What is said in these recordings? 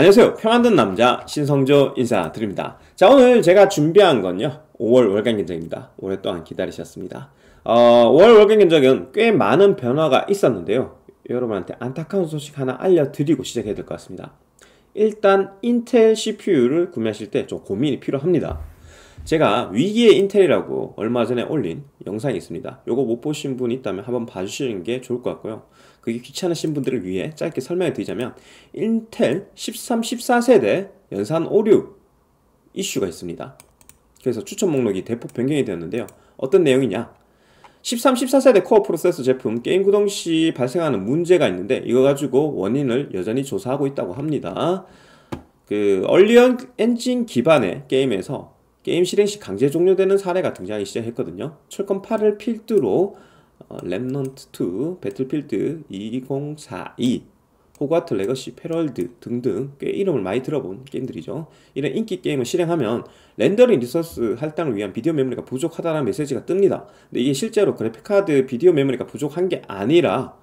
안녕하세요. 평안든 남자 신성조 인사드립니다. 자, 오늘 제가 준비한 건요. 5월 월간 견적입니다. 오랫동안 기다리셨습니다. 어, 5월 월간 견적은 꽤 많은 변화가 있었는데요. 여러분한테 안타까운 소식 하나 알려드리고 시작해야 될 것 같습니다. 일단 인텔 CPU를 구매하실 때 좀 고민이 필요합니다. 제가 위기의 인텔이라고 얼마 전에 올린 영상이 있습니다. 요거 못 보신 분이 있다면 한번 봐주시는 게 좋을 것 같고요. 그게 귀찮으신 분들을 위해 짧게 설명해 드리자면 인텔 13, 14세대 연산 오류 이슈가 있습니다. 그래서 추천 목록이 대폭 변경이 되었는데요. 어떤 내용이냐? 13, 14세대 코어 프로세서 제품 게임 구동 시 발생하는 문제가 있는데 이거 가지고 원인을 여전히 조사하고 있다고 합니다. 그 얼리언 엔진 기반의 게임에서 게임 실행 시 강제 종료되는 사례가 등장하기 시작했거든요. 철권 8을 필두로 어, 랩넌트2, 배틀필드 2042, 호그와트 레거시, 페럴드 등등 꽤 이름을 많이 들어본 게임들이죠. 이런 인기 게임을 실행하면 렌더링 리소스 할당을 위한 비디오 메모리가 부족하다는 메시지가 뜹니다. 근데 이게 실제로 그래픽카드 비디오 메모리가 부족한 게 아니라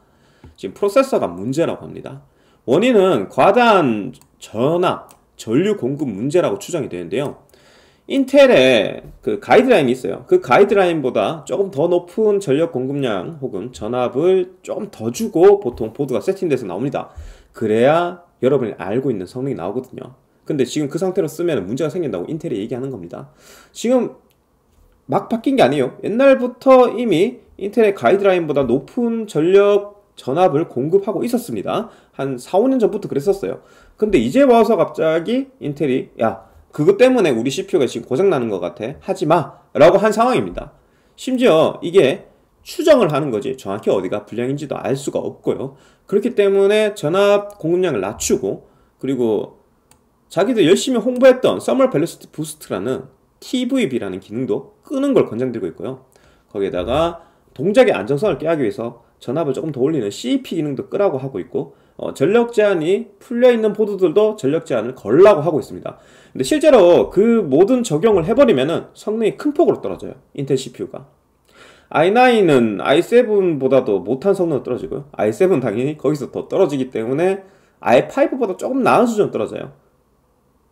지금 프로세서가 문제라고 합니다. 원인은 과다한 전압, 전류 공급 문제라고 추정이 되는데요. 인텔의 그 가이드라인이 있어요. 그 가이드라인보다 조금 더 높은 전력 공급량 혹은 전압을 조금 더 주고 보통 보드가 세팅돼서 나옵니다. 그래야 여러분이 알고 있는 성능이 나오거든요. 근데 지금 그 상태로 쓰면 문제가 생긴다고 인텔이 얘기하는 겁니다. 지금 막 바뀐 게 아니에요. 옛날부터 이미 인텔의 가이드라인보다 높은 전력 전압을 공급하고 있었습니다. 한 4, 5년 전부터 그랬었어요. 근데 이제 와서 갑자기 인텔이 야 그것 때문에 우리 CPU가 지금 고장나는 것 같아. 하지 마. 라고 한 상황입니다. 심지어 이게 추정을 하는 거지 정확히 어디가 불량인지도 알 수가 없고요. 그렇기 때문에 전압 공급량을 낮추고 그리고 자기도 열심히 홍보했던 서멀 밸런스트 부스트라는 TVB라는 기능도 끄는 걸권장드고 있고요. 거기에다가 동작의 안정성을 깨하기 위해서 전압을 조금 더 올리는 CEP 기능도 끄라고 하고 있고 어, 전력 제한이 풀려 있는 포드들도 전력 제한을 걸라고 하고 있습니다. 근데 실제로 그 모든 적용을 해버리면은 성능이 큰 폭으로 떨어져요. 인텔 CPU가. i9은 i7보다도 못한 성능으로 떨어지고요. i7 당연히 거기서 더 떨어지기 때문에 i5보다 조금 나은 수준으로 떨어져요.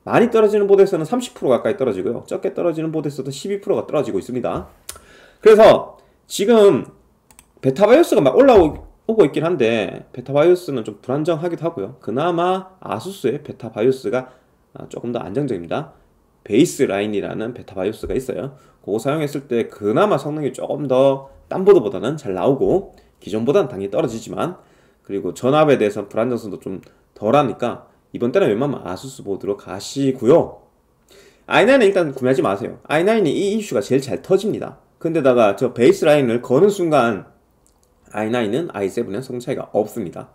많이 떨어지는 보드에서는 30% 가까이 떨어지고요. 적게 떨어지는 보드에서도 12%가 떨어지고 있습니다. 그래서 지금 베타바이오스가 막 올라오고 오고 있긴 한데 베타바이오스는 좀 불안정하기도 하고요. 그나마 아수스의 베타바이오스가 아, 조금 더 안정적입니다. 베이스 라인이라는 베타바이오스가 있어요. 그거 사용했을 때 그나마 성능이 조금 더 딴보드보다는 잘 나오고 기존보다는 당연히 떨어지지만 그리고 전압에 대해서 불안정성도 좀 덜하니까 이번 때는 웬만하면 아수스 보드로 가시고요. i9은 일단 구매하지 마세요. i9이 이 이슈가 제일 잘 터집니다. 근데다가 저 베이스 라인을 거는 순간 i9은 i 7의성 차이가 없습니다.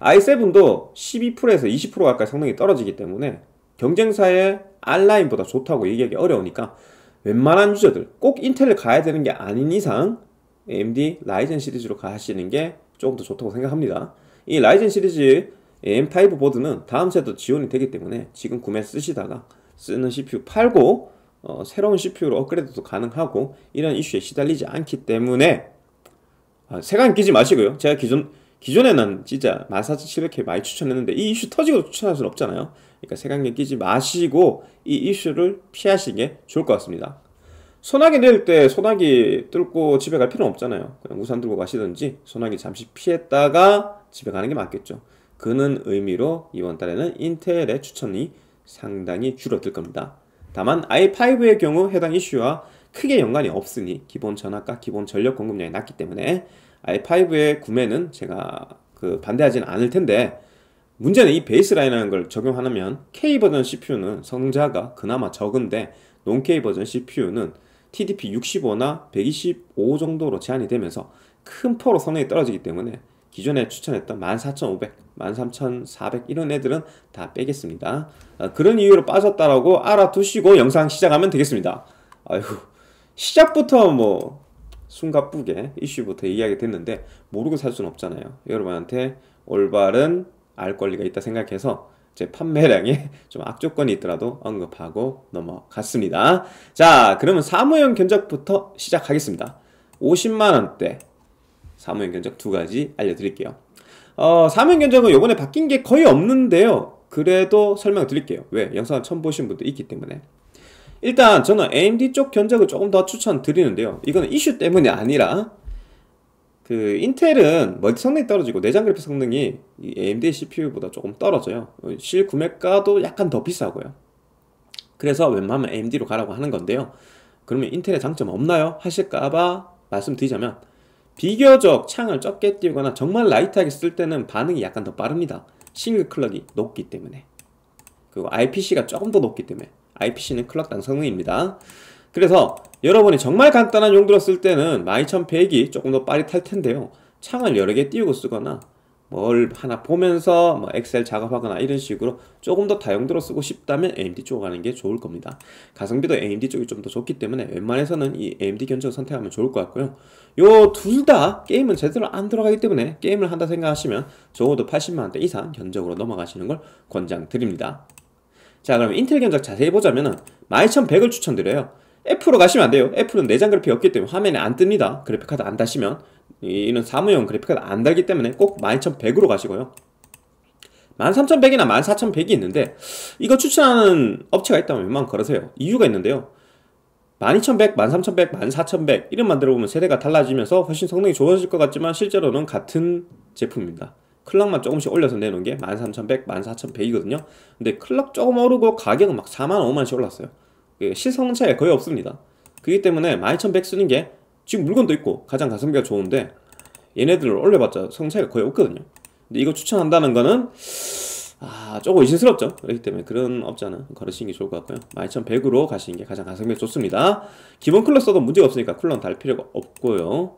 i7도 12%에서 20% 가까이 성능이 떨어지기 때문에 경쟁사의 R라인보다 좋다고 얘기하기 어려우니까 웬만한 유저들 꼭 인텔을 가야 되는 게 아닌 이상 AMD 라이젠 시리즈로 가시는 게 조금 더 좋다고 생각합니다. 이 라이젠 시리즈 M5 보드는 다음 세도 지원이 되기 때문에 지금 구매 쓰시다가 쓰는 CPU 팔고 어, 새로운 CPU로 업그레이드도 가능하고 이런 이슈에 시달리지 않기 때문에 아, 세관 끼지 마시고요. 제가 기존, 기존에는 진짜 14,700회 많이 추천했는데 이 이슈 터지고 추천할 수는 없잖아요. 그러니까 세관경 끼지 마시고 이 이슈를 피하시는 게 좋을 것 같습니다. 소나기 내릴 때 소나기 뚫고 집에 갈 필요는 없잖아요. 그냥 우산 들고 가시든지 소나기 잠시 피했다가 집에 가는 게 맞겠죠. 그는 의미로 이번 달에는 인텔의 추천이 상당히 줄어들 겁니다. 다만 i5의 경우 해당 이슈와 크게 연관이 없으니 기본 전압과 기본 전력 공급량이 낮기 때문에 i5의 구매는 제가 그 반대하진 않을 텐데 문제는 이 베이스라인이라는 걸 적용하면 K 버전 CPU는 성자가 그나마 적은데 논 K 버전 CPU는 TDP 65나 125 정도로 제한이 되면서 큰 포로 성능이 떨어지기 때문에 기존에 추천했던 14,500, 13,400 이런 애들은 다 빼겠습니다. 아, 그런 이유로 빠졌다라고 알아두시고 영상 시작하면 되겠습니다. 아휴 시작부터 뭐 숨가쁘게 이슈부터 이야기 됐는데 모르고 살 수는 없잖아요. 여러분한테 올바른 알 권리가 있다 생각해서 제 판매량에 좀 악조건이 있더라도 언급하고 넘어갔습니다. 자, 그러면 사무용 견적부터 시작하겠습니다. 50만원대 사무용 견적 두 가지 알려드릴게요. 어, 사무용 견적은 요번에 바뀐 게 거의 없는데요. 그래도 설명을 드릴게요. 왜? 영상을 처음 보신 분도 있기 때문에. 일단 저는 AMD 쪽 견적을 조금 더 추천드리는데요. 이거는 이슈 때문이 아니라 그 인텔은 멀티 성능이 떨어지고 내장 그래픽 성능이 AMD CPU보다 조금 떨어져요. 실 구매가도 약간 더 비싸고요. 그래서 웬만하면 AMD로 가라고 하는 건데요. 그러면 인텔의 장점 없나요? 하실까봐 말씀드리자면 비교적 창을 적게 띄우거나 정말 라이트하게 쓸 때는 반응이 약간 더 빠릅니다. 싱글 클럭이 높기 때문에 그리고 IPC가 조금 더 높기 때문에 IPC는 클럭 당성능입니다. 그래서 여러분이 정말 간단한 용도로 쓸 때는 12100이 조금 더 빠릿할 텐데요. 창을 여러 개 띄우고 쓰거나 뭘 하나 보면서 뭐 엑셀 작업하거나 이런 식으로 조금 더 다용도로 쓰고 싶다면 AMD 쪽으로 가는 게 좋을 겁니다. 가성비도 AMD 쪽이 좀 더 좋기 때문에 웬만해서는 이 AMD 견적을 선택하면 좋을 것 같고요. 요 둘 다 게임은 제대로 안 들어가기 때문에 게임을 한다 생각하시면 적어도 80만원대 이상 견적으로 넘어가시는 걸 권장드립니다. 자 그럼 인텔 견적 자세히 보자면은 12100을 추천드려요 F로 가시면 안 돼요 F는 내장 네 그래픽이 없기 때문에 화면에 안 뜹니다 그래픽카드 안 다시면 이런 사무용 그래픽카드 안 달기 때문에 꼭 12100으로 가시고요 13100이나 14100이 있는데 이거 추천하는 업체가 있다면 웬만 걸으세요 이유가 있는데요 12100, 13100, 14100 이름 만들어보면 세대가 달라지면서 훨씬 성능이 좋아질 것 같지만 실제로는 같은 제품입니다 클락만 조금씩 올려서 내놓은 게 13,100, 14,100이거든요. 근데 클락 조금 오르고 가격은 막 4만, 5만씩 올랐어요. 시성 예, 차이 거의 없습니다. 그렇기 때문에 12,100 쓰는 게 지금 물건도 있고 가장 가성비가 좋은데 얘네들을 올려봤자 성차이가 거의 없거든요. 근데 이거 추천한다는 거는 아 조금 의심스럽죠. 그렇기 때문에 그런 업자는 걸으시는 게 좋을 것 같고요. 12,100으로 가시는 게 가장 가성비가 좋습니다. 기본 쿨러 써도 문제가 없으니까 쿨러는 달 필요가 없고요.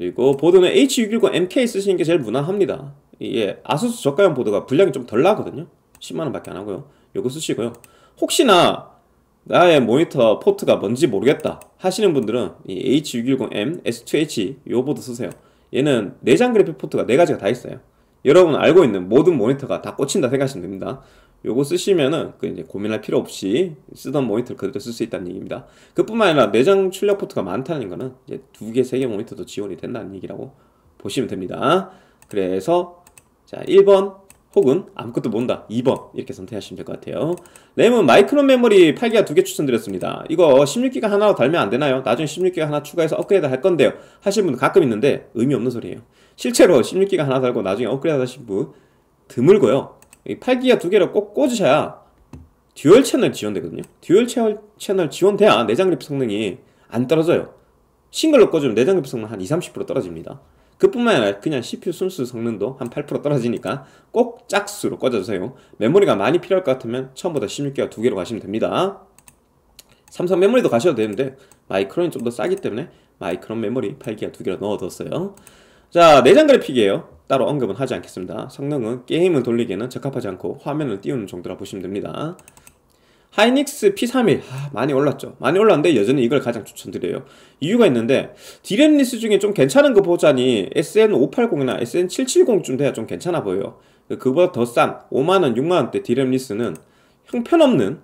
그리고 보드는 H610 MK 쓰시는 게 제일 무난합니다 예, 아수스 저가형 보드가 분량이 좀 덜 나거든요 10만원 밖에 안 하고요 요거 쓰시고요 혹시나 나의 모니터 포트가 뭔지 모르겠다 하시는 분들은 이 H610M S2H 요 보드 쓰세요 얘는 내장 그래픽 포트가 네가지가다 있어요 여러분 알고 있는 모든 모니터가 다 꽂힌다 생각하시면 됩니다 요거 쓰시면은 그 이제 고민할 필요 없이 쓰던 모니터를 그대로 쓸 수 있다는 얘기입니다. 그뿐만 아니라 내장 출력 포트가 많다는 거는 이제 두 개, 세 개 모니터도 지원이 된다는 얘기라고 보시면 됩니다. 그래서 자 1번 혹은 아무것도 모른다 2번 이렇게 선택하시면 될 것 같아요 램은 마이크론 메모리 8기가 두 개 추천드렸습니다 이거 16기가 하나로 달면 안 되나요? 나중에 16기가 하나 추가해서 업그레이드 할 건데요 하신 분 가끔 있는데 의미 없는 소리예요 실제로 16기가 하나 달고 나중에 업그레이드 하신 분 드물고요 8기가 두 개를 꼭 꽂으셔야 듀얼 채널 지원되거든요 듀얼 채널 지원돼야 내장 그래픽 성능이 안 떨어져요 싱글로 꽂으면 내장 그래픽 성능 한 20, 30% 떨어집니다 그뿐만 아니라 그냥 CPU 순수 성능도 한 8% 떨어지니까 꼭 짝수로 꽂아주세요 메모리가 많이 필요할 것 같으면 처음보다 16기가 두 개로 가시면 됩니다 삼성 메모리도 가셔도 되는데 마이크론이 좀 더 싸기 때문에 마이크론 메모리 8기가 두 개로 넣어뒀어요 자 내장 그래픽이에요 따로 언급은 하지 않겠습니다. 성능은 게임을 돌리기에는 적합하지 않고 화면을 띄우는 정도라 보시면 됩니다. 하이닉스 P31 아, 많이 올랐죠 많이 올랐는데 여전히 이걸 가장 추천드려요 이유가 있는데 디램 리스 중에 좀 괜찮은 거 보자니 SN580이나 SN770쯤 돼야 좀 괜찮아 보여요 그보다 더 싼 5만원 6만원대 디램 리스는 형편없는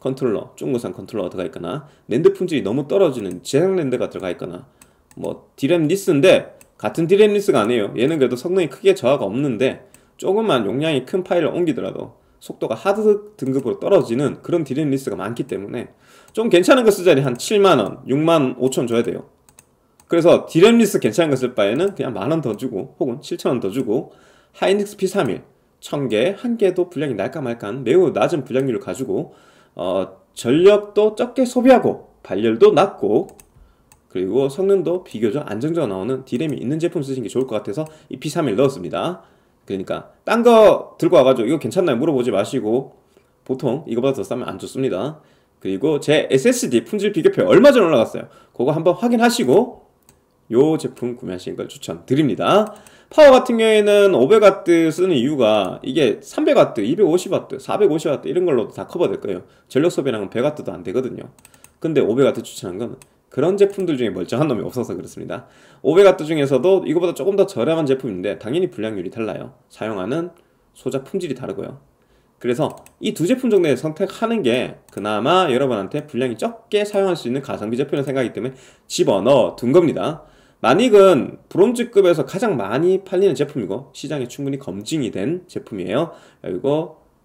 컨트롤러 중고산 컨트롤러가 들어가 있거나 랜드 품질이 너무 떨어지는 재생 랜드가 들어가 있거나 뭐 디램 리스인데 같은 디램리스가 아니에요 얘는 그래도 성능이 크게 저하가 없는데 조금만 용량이 큰 파일을 옮기더라도 속도가 하드 등급으로 떨어지는 그런 디램 리스가 많기 때문에 좀 괜찮은 거 쓰자니 한 7만원, 6만 5천 줘야 돼요 그래서 디램 리스 괜찮은 거쓸 바에는 그냥 만원 더 주고 혹은 7천원 더 주고 하이닉스 P31 1000개, 1개도 분량이 날까 말까한 매우 낮은 분량률을 가지고 어, 전력도 적게 소비하고 발열도 낮고 그리고 성능도 비교적 안정적으로 나오는 D램이 있는 제품 쓰신게 좋을 것 같아서 이 P31 넣었습니다 그러니까 딴 거 들고 와가지고 이거 괜찮나요? 물어보지 마시고 보통 이거보다 더 싸면 안 좋습니다 그리고 제 SSD 품질 비교표 얼마 전에 올라갔어요 그거 한번 확인하시고 요 제품 구매하시는 걸 추천드립니다 파워 같은 경우에는 500W 쓰는 이유가 이게 300W, 250W, 450W 이런 걸로도 다 커버될 거예요 전력 소비량은 100W도 안 되거든요 근데 500W 추천한 건 그런 제품들 중에 멀쩡한 놈이 없어서 그렇습니다. 500W 중에서도 이거보다 조금 더 저렴한 제품인데 당연히 불량률이 달라요. 사용하는 소자 품질이 다르고요. 그래서 이 두 제품 정도에 선택하는 게 그나마 여러분한테 분량이 적게 사용할 수 있는 가성비 제품이라는 생각이기 때문에 집어넣어 둔 겁니다. 마닉은 브론즈급에서 가장 많이 팔리는 제품이고 시장에 충분히 검증이 된 제품이에요. 그리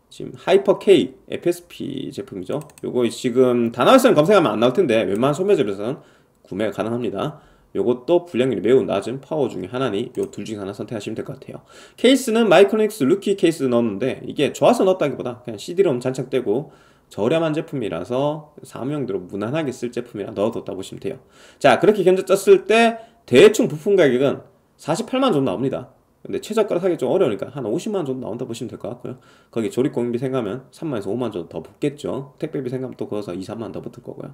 지금 하이퍼 K FSP 제품이죠. 요거 지금 다나올서는 검색하면 안 나올 텐데 웬만한 소매점에서는 구매가 가능합니다. 요것도 불량률이 매우 낮은 파워 중에 하나니 요 둘 중에 하나 선택하시면 될 것 같아요. 케이스는 마이크로닉스 루키 케이스 넣었는데 이게 좋아서 넣었다기보다 그냥 CD롬 잔착되고 저렴한 제품이라서 사무용도로 무난하게 쓸 제품이라 넣어뒀다 보시면 돼요. 자 그렇게 견적 짰을 때 대충 부품 가격은 48만 원 정도 나옵니다. 근데 최저가로 사기 좀 어려우니까 한 50만원 정도 나온다 보시면 될 것 같고요 거기 조립 공비 생각하면 3만에서 5만원 정도 더 붙겠죠 택배비 생각하면 또 거기서 2, 3만원 더 붙을 거고요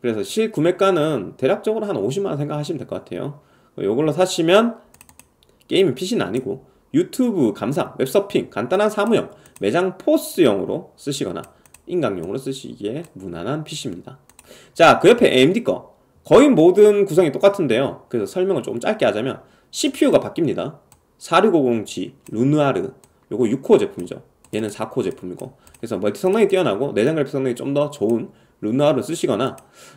그래서 실구매가는 대략적으로 한 50만원 생각하시면 될 것 같아요 이걸로 사시면 게임은 PC는 아니고 유튜브 감상, 웹서핑, 간단한 사무용, 매장 포스용으로 쓰시거나 인강용으로 쓰시기에 무난한 PC입니다 자 그 옆에 AMD 거 거의 모든 구성이 똑같은데요 그래서 설명을 조금 짧게 하자면 CPU가 바뀝니다 4650G, 루누아르 요거 6코 제품이죠 얘는 4코 제품이고 그래서 멀티 성능이 뛰어나고 내장 그래픽 성능이 좀 더 좋은 루누아르 쓰시거나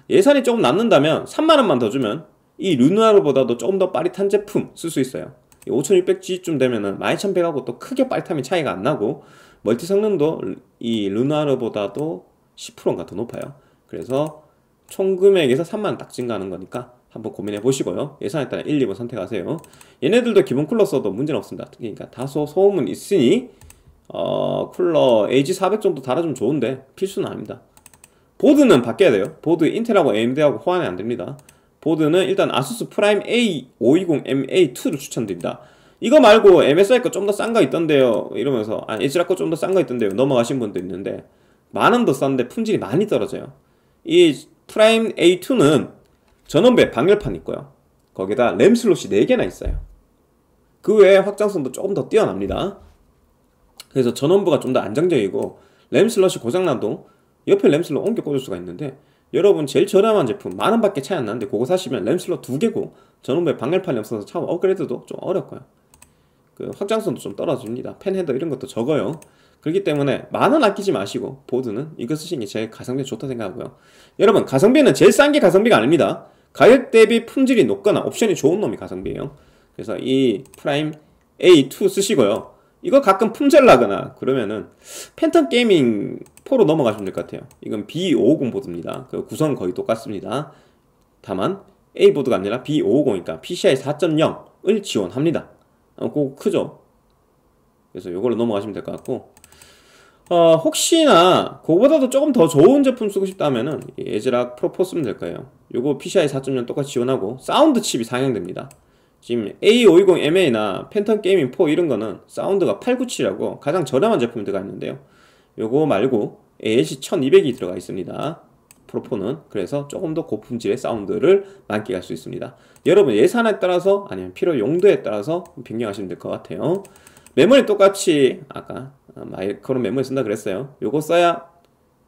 예산이 조금 남는다면 3만원만 더 주면 이 루누아르보다도 조금 더 빠릿한 제품 쓸 수 있어요 5600G쯤 되면은 12100하고 또 크게 빠릿함이 차이가 안 나고 멀티 성능도 이 루누아르보다도 1 0가더 높아요 그래서 총 금액에서 3만원 딱 증가하는 거니까 한번 고민해 보시고요. 예산에 따라 1, 2번 선택하세요. 얘네들도 기본 쿨러 써도 문제는 없습니다. 그러니까 다소 소음은 있으니 어, 쿨러 AG400 정도 달아주면 좋은데 필수는 아닙니다. 보드는 바뀌어야 돼요. 보드 인텔하고 AMD하고 호환이 안 됩니다. 보드는 일단 a s 수스 프라임 A520MA2를 추천드립니다. 이거 말고 MSI 거 좀 더 싼 거 있던데요. 이러면서 아니 에즈라 거좀 더 싼 거 있던데요. 넘어가신 분도 있는데 만원더 싼데 품질이 많이 떨어져요. 이 프라임 A2는 전원부에 방열판 있고요. 거기다 램 슬롯이 4개나 있어요. 그 외에 확장성도 조금 더 뛰어납니다. 그래서 전원부가 좀 더 안정적이고 램 슬롯이 고장나도 옆에 램 슬롯 옮겨 꽂을 수가 있는데 여러분 제일 저렴한 제품 만원 밖에 차이 안 나는데 그거 사시면 램 슬롯 2개고 전원부에 방열판이 없어서 참 업그레이드도 좀 어렵고요. 그 확장성도 좀 떨어집니다. 팬헤더 이런 것도 적어요. 그렇기 때문에 만원 아끼지 마시고 보드는 이거 쓰시는 게 제일 가성비 좋다 생각하고요. 여러분 가성비는 제일 싼 게 가성비가 아닙니다. 가격 대비 품질이 높거나 옵션이 좋은 놈이 가성비예요 그래서 이 프라임 A2 쓰시고요 이거 가끔 품절 나거나 그러면은 팬텀 게이밍 4로 넘어가시면 될 것 같아요 이건 B550 보드입니다 그 구성 거의 똑같습니다 다만 A 보드가 아니라 B550이니까 PCI 4.0을 지원합니다 어, 크죠 그래서 이걸로 넘어가시면 될 것 같고 어, 혹시나 그거보다도 조금 더 좋은 제품 쓰고 싶다면 에즈락 프로 포 쓰면 될 거예요. 요거 PCI 4.0 똑같이 지원하고 사운드 칩이 상향됩니다. 지금 A520MA나 팬텀 게이밍 4 이런 거는 사운드가 897이라고 가장 저렴한 제품이 들어가 있는데요. 요거 말고 ALC 1200이 들어가 있습니다. 프로포는 그래서 조금 더 고품질의 사운드를 만끽할 수 있습니다. 여러분 예산에 따라서 아니면 필요 용도에 따라서 변경하시면 될 것 같아요. 메모리 똑같이 아까 어, 마이크로 메모리 쓴다 그랬어요. 요거 써야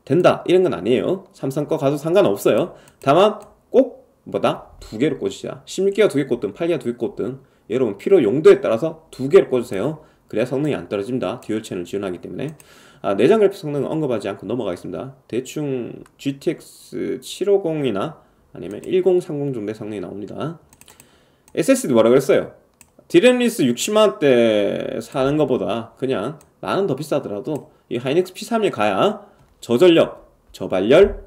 된다 이런 건 아니에요. 삼성 거 가도 상관없어요. 다만 꼭 뭐다 두 개로 꽂으시자. 16기가 두 개 꽂든 8기가 두 개 꽂든 여러분 필요 용도에 따라서 두 개로 꽂으세요. 그래야 성능이 안 떨어집니다. 듀얼 채널 지원하기 때문에 아, 내장 그래픽 성능은 언급하지 않고 넘어가겠습니다. 대충 GTX 750이나 아니면 1030 정도의 성능이 나옵니다. SSD 뭐라 그랬어요? 디램리스 60만원대 사는 것보다 그냥 만원 더 비싸더라도 이 하이닉스 P31 가야 저전력, 저발열,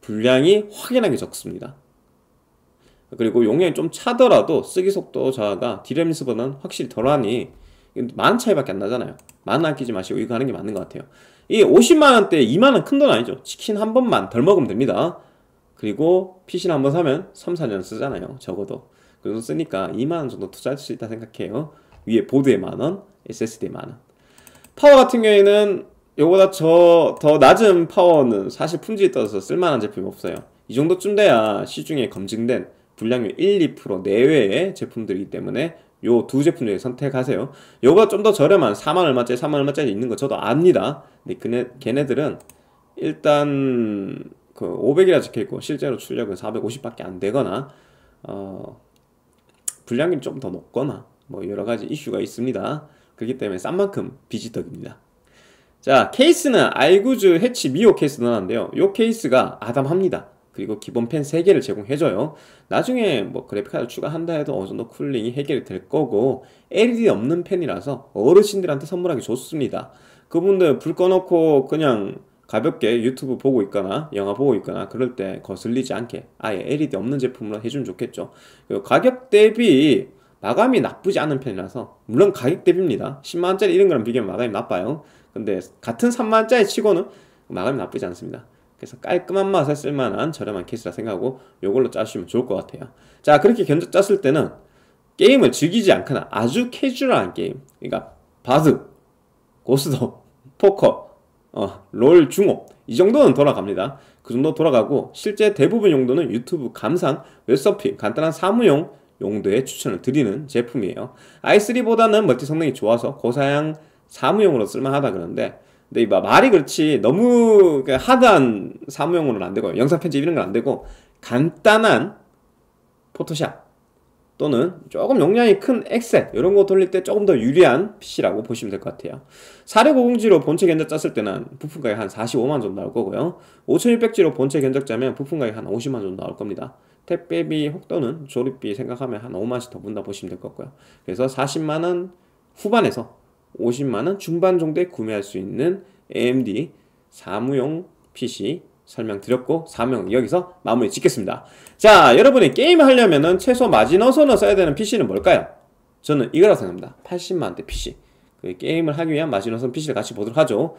분량이 확연하게 적습니다. 그리고 용량이 좀 차더라도 쓰기 속도 저하가 디램리스보다는 확실히 덜하니 만 차이밖에 안 나잖아요. 만 아끼지 마시고 이거 하는 게 맞는 것 같아요. 이 50만원대 2만원 큰 돈 아니죠. 치킨 한 번만 덜 먹으면 됩니다. 그리고 피신 한 번 사면 3, 4년 쓰잖아요. 적어도. 그 정도 쓰니까 2만원 정도 투자할 수 있다 생각해요 위에 보드에 만원, SSD에 만원 파워 같은 경우에는 요보다 저 더 낮은 파워는 사실 품질이떨어져서 쓸만한 제품이 없어요 이 정도쯤 돼야 시중에 검증된 불량률 1, 2% 내외의 제품들이기 때문에 요 두 제품 중에 선택하세요 요거 좀더 저렴한 4만 얼마짜리 3만 얼마짜리 있는 거 저도 압니다 근데 그네, 걔네들은 일단 그 500이라 적혀있고 실제로 출력은 450밖에 안 되거나 어 분량이 좀 더 높거나 뭐 여러 가지 이슈가 있습니다. 그렇기 때문에 싼 만큼 비지떡입니다. 자, 케이스는 아이구즈 해치 미오 케이스 넣었는데요. 요 케이스가 아담합니다. 그리고 기본 펜 3개를 제공해줘요. 나중에 뭐 그래픽카드 추가한다 해도 어느 정도 쿨링이 해결이 될 거고 LED 없는 펜이라서 어르신들한테 선물하기 좋습니다. 그분들 불 꺼놓고 그냥 가볍게 유튜브 보고 있거나 영화 보고 있거나 그럴 때 거슬리지 않게 아예 LED 없는 제품으로 해주면 좋겠죠 가격 대비 마감이 나쁘지 않은 편이라서 물론 가격 대비입니다 10만원짜리 이런 거랑 비교하면 마감이 나빠요 근데 같은 3만원짜리 치고는 마감이 나쁘지 않습니다 그래서 깔끔한 맛에 쓸만한 저렴한 케이스라 생각하고 이걸로 짜시면 좋을 것 같아요 자 그렇게 견적 짰을 때는 게임을 즐기지 않거나 아주 캐주얼한 게임 그러니까 바둑, 고스톱, 포커 어, 롤 중호 이 정도는 돌아갑니다. 그 정도 돌아가고 실제 대부분 용도는 유튜브 감상, 웹서핑, 간단한 사무용 용도에 추천을 드리는 제품이에요. i3보다는 멀티 성능이 좋아서 고사양 사무용으로 쓸만하다 그러는데 근데 이봐 말이 그렇지 너무 그러니까 하드한 사무용으로는 안 되고 영상 편집 이런 건 안 되고 간단한 포토샵 또는 조금 용량이 큰 엑셀 이런 거 돌릴 때 조금 더 유리한 PC라고 보시면 될 것 같아요 4650G로 본체 견적 짰을 때는 부품 가격 한 45만 정도 나올 거고요 5600G로 본체 견적 짜면 부품 가격 한 50만 정도 나올 겁니다 택배비 혹또는 조립비 생각하면 한 5만씩 더 분다 보시면 될 것같고요 그래서 40만원 후반에서 50만원 중반 정도에 구매할 수 있는 AMD 사무용 PC 설명드렸고 4명 여기서 마무리 짓겠습니다 자 여러분이 게임 하려면은 최소 마지노선을 써야 되는 PC는 뭘까요? 저는 이거라고 생각합니다 80만대 PC 그 게임을 하기 위한 마지노선 PC를 같이 보도록 하죠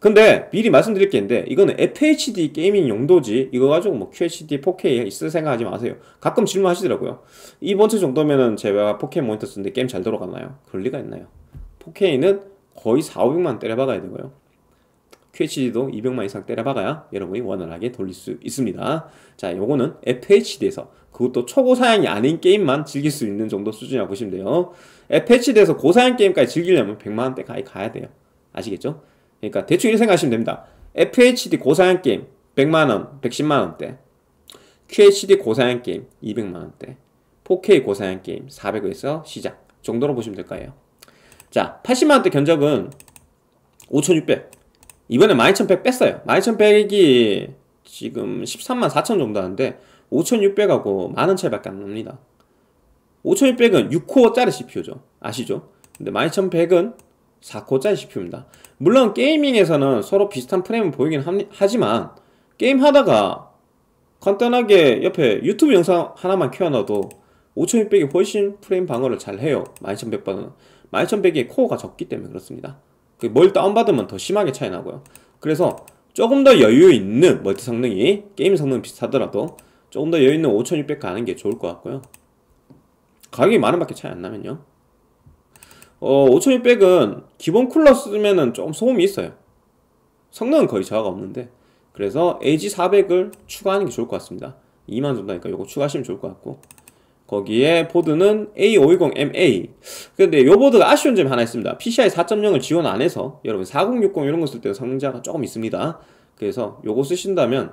근데 미리 말씀드릴 게 있는데 이거는 FHD 게이밍 용도지 이거 가지고 뭐 QHD 4K 있을 생각하지 마세요 가끔 질문하시더라고요 이번째 정도면은 제가 4K 모니터 쓰는데 게임 잘 돌아가나요? 그럴 리가 있나요? 4K는 거의 4, 500만 때려박아야 되고요 QHD도 200만 이상 때려박아야 여러분이 원활하게 돌릴 수 있습니다. 자, 요거는 FHD에서 그것도 초고사양이 아닌 게임만 즐길 수 있는 정도 수준이라고 보시면 돼요. FHD에서 고사양 게임까지 즐기려면 100만원대 가 가야 돼요. 아시겠죠? 그러니까 대충 이렇게 생각하시면 됩니다. FHD 고사양 게임 100만원, 110만원대 QHD 고사양 게임 200만원대 4K 고사양 게임 400에서 시작 정도로 보시면 될거요 자, 80만원대 견적은 5600 이번에 12,100 뺐어요. 12,100이 지금 13만 4천 정도 하는데 5,600하고 만원 차이밖에 안 납니다. 5,600은 6코어짜리 CPU죠. 아시죠? 근데 12,100은 4코어짜리 CPU입니다. 물론 게이밍에서는 서로 비슷한 프레임을 보이긴 하지만 게임 하다가 간단하게 옆에 유튜브 영상 하나만 켜놔도 5600이 훨씬 프레임 방어를 잘 해요. 12100번은. 12100이 코어가 적기 때문에 그렇습니다. 그 뭘 다운받으면 더 심하게 차이 나고요. 그래서 조금 더 여유 있는 멀티 성능이 게임 성능 비슷하더라도 조금 더 여유 있는 5600 가는 게 좋을 것 같고요. 가격이 만 원밖에 차이 안 나면요. 어, 5600은 기본 쿨러 쓰면은 좀 소음이 있어요. 성능은 거의 저하가 없는데. 그래서 AG400을 추가하는 게 좋을 것 같습니다. 2만 정도니까 이거 추가하시면 좋을 것 같고. 거기에 보드는 A510MA 근데 요 보드가 아쉬운 점이 하나 있습니다 PCI 4.0을 지원 안 해서 여러분 4060 이런 거 쓸 때도 성능자가 조금 있습니다 그래서 요거 쓰신다면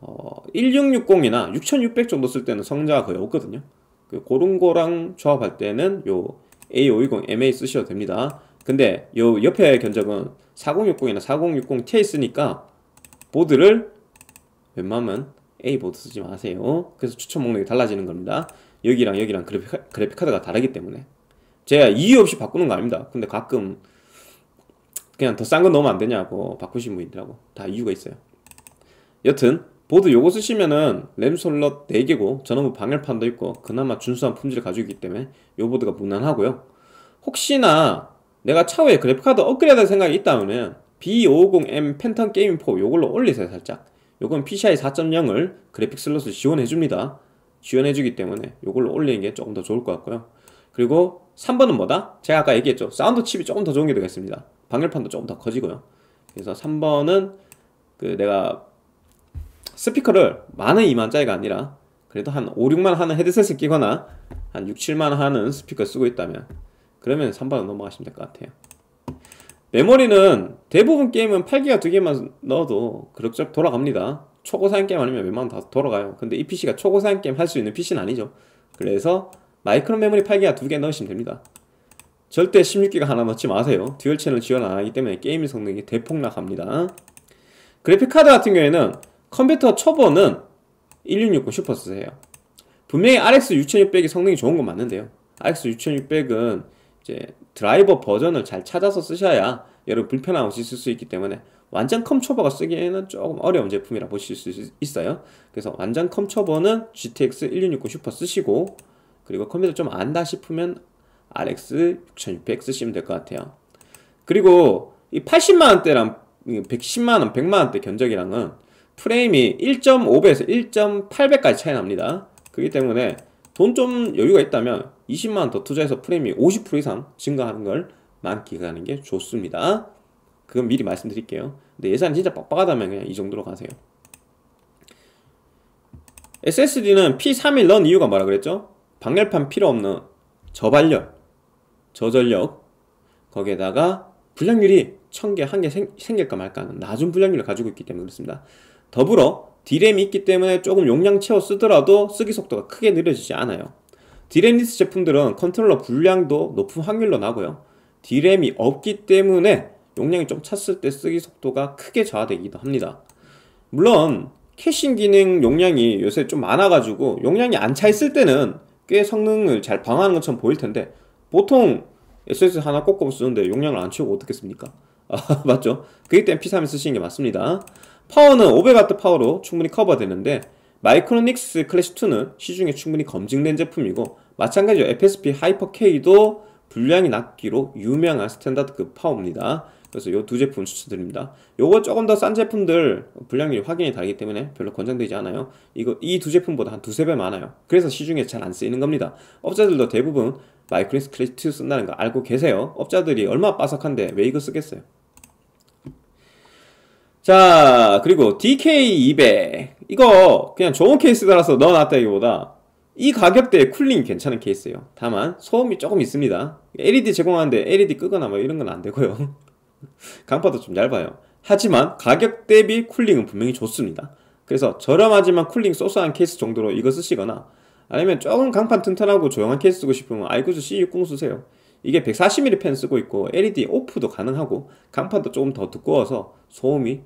어, 1660이나 6600 정도 쓸 때는 성능자가 거의 없거든요 그 고른 거랑 조합할 때는 요 A510MA 쓰셔도 됩니다 근데 요 옆에 견적은 4060이나 4 0 6 0 t 있으니까 보드를 웬만하면 A보드 쓰지 마세요 그래서 추천 목록이 달라지는 겁니다 여기랑 여기랑 그래픽, 그래픽 카드가 다르기 때문에 제가 이유 없이 바꾸는 거 아닙니다 근데 가끔 그냥 더 싼 거 넣으면 안 되냐고 바꾸신 분이더라고 다 이유가 있어요 여튼 보드 요거 쓰시면은 램 솔럿 4개고 전원부 방열판도 있고 그나마 준수한 품질을 가지고 있기 때문에 요 보드가 무난하고요 혹시나 내가 차후에 그래픽카드 업그레이드 할 생각이 있다면은 B550M 팬텀 게임4 요걸로 올리세요 살짝 요건 PCI 4.0을 그래픽 슬롯을 지원해줍니다 지원해주기 때문에 이걸로 올리는 게 조금 더 좋을 것 같고요. 그리고 3번은 뭐다? 제가 아까 얘기했죠. 사운드 칩이 조금 더 좋은 게 되겠습니다. 방열판도 조금 더 커지고요. 그래서 3번은 그 내가 스피커를 만은 2만짜리가 아니라 그래도 한 5, 6만 하는 헤드셋을 끼거나 한 6, 7만 하는 스피커 쓰고 있다면 그러면 3번은 넘어가시면 될 것 같아요. 메모리는 대부분 게임은 8기가 2개만 넣어도 그럭저럭 돌아갑니다. 초고사양 게임 아니면 웬만하면 다 돌아가요 근데 이 PC가 초고사양 게임 할 수 있는 PC는 아니죠 그래서 마이크로 메모리 8기가 두 개 넣으시면 됩니다 절대 16기가 하나 넣지 마세요 듀얼 채널 지원 안하기 때문에 게임 의 성능이 대폭락합니다 그래픽카드 같은 경우에는 컴퓨터 초보는 1660 슈퍼 쓰세요 분명히 RX 6600이 성능이 좋은 건 맞는데요 RX 6600은 이제 드라이버 버전을 잘 찾아서 쓰셔야 여러분 불편함 없이 쓸 수 있기 때문에 완전 컴초버가 쓰기에는 조금 어려운 제품이라 보실 수 있어요 그래서 완전 컴초버는 GTX 1660 슈퍼 쓰시고 그리고 컴퓨터 좀 안다 싶으면 RX 6600 쓰시면 될 것 같아요 그리고 이 80만원대랑 110만원 100만원대 견적이랑은 프레임이 1.5배에서 1.8배까지 차이 납니다 그렇기 때문에 돈 좀 여유가 있다면 20만원 더 투자해서 프레임이 50% 이상 증가하는 걸 만끽하는 게 좋습니다 그건 미리 말씀드릴게요. 근데 예산 이 진짜 빡빡하다면 그냥 이 정도로 가세요. SSD는 p 3 1 넣은 이유가 뭐라 그랬죠? 방열판 필요 없는 저발열, 저전력, 거기에다가 불량률이 1000개, 1개 생, 길까 말까 하는 낮은 불량률을 가지고 있기 때문에 그렇습니다. 더불어 D램이 있기 때문에 조금 용량 채워 쓰더라도 쓰기 속도가 크게 느려지지 않아요. D램 리스 제품들은 컨트롤러 불량도 높은 확률로 나고요. D램이 없기 때문에 용량이 좀 찼을 때 쓰기 속도가 크게 저하되기도 합니다 물론 캐싱 기능 용량이 요새 좀 많아가지고 용량이 안 차 있을 때는 꽤 성능을 잘 방어하는 것처럼 보일 텐데 보통 SS 하나 꼼꼼 쓰는데 용량을 안 채우고 어떻겠습니까 아, 맞죠? 그기 때문에 P3을 쓰시는 게 맞습니다 파워는 500W 파워로 충분히 커버되는데 마이크로닉스 클래시2는 시중에 충분히 검증된 제품이고 마찬가지로 FSP 하이퍼K도 분량이 낮기로 유명한 스탠다드급 파워입니다 그래서 이 두 제품 추천드립니다. 요거 조금 더 싼 제품들 불량률이 확연히 다르기 때문에 별로 권장되지 않아요. 이거 이 두 제품보다 한 두세 배 많아요. 그래서 시중에 잘 안 쓰이는 겁니다. 업자들도 대부분 마이크린스 크리스티 쓴다는 거 알고 계세요. 업자들이 얼마 빠삭한데 왜 이거 쓰겠어요? 자 그리고 DK200 이거 그냥 좋은 케이스라서 넣어놨다기보다 이 가격대에 쿨링 괜찮은 케이스예요 다만 소음이 조금 있습니다 LED 제공하는데 LED 끄거나 뭐 이런 건 안 되고요 강판도좀 얇아요. 하지만 가격 대비 쿨링은 분명히 좋습니다. 그래서 저렴하지만 쿨링 소스한 케이스 정도로 이거 쓰시거나 아니면 조금 강판 튼튼하고 조용한 케이스 쓰고 싶으면 아이구즈 C60 쓰세요. 이게 140mm 펜 쓰고 있고 LED 오프도 가능하고 강판도 조금 더 두꺼워서 소음이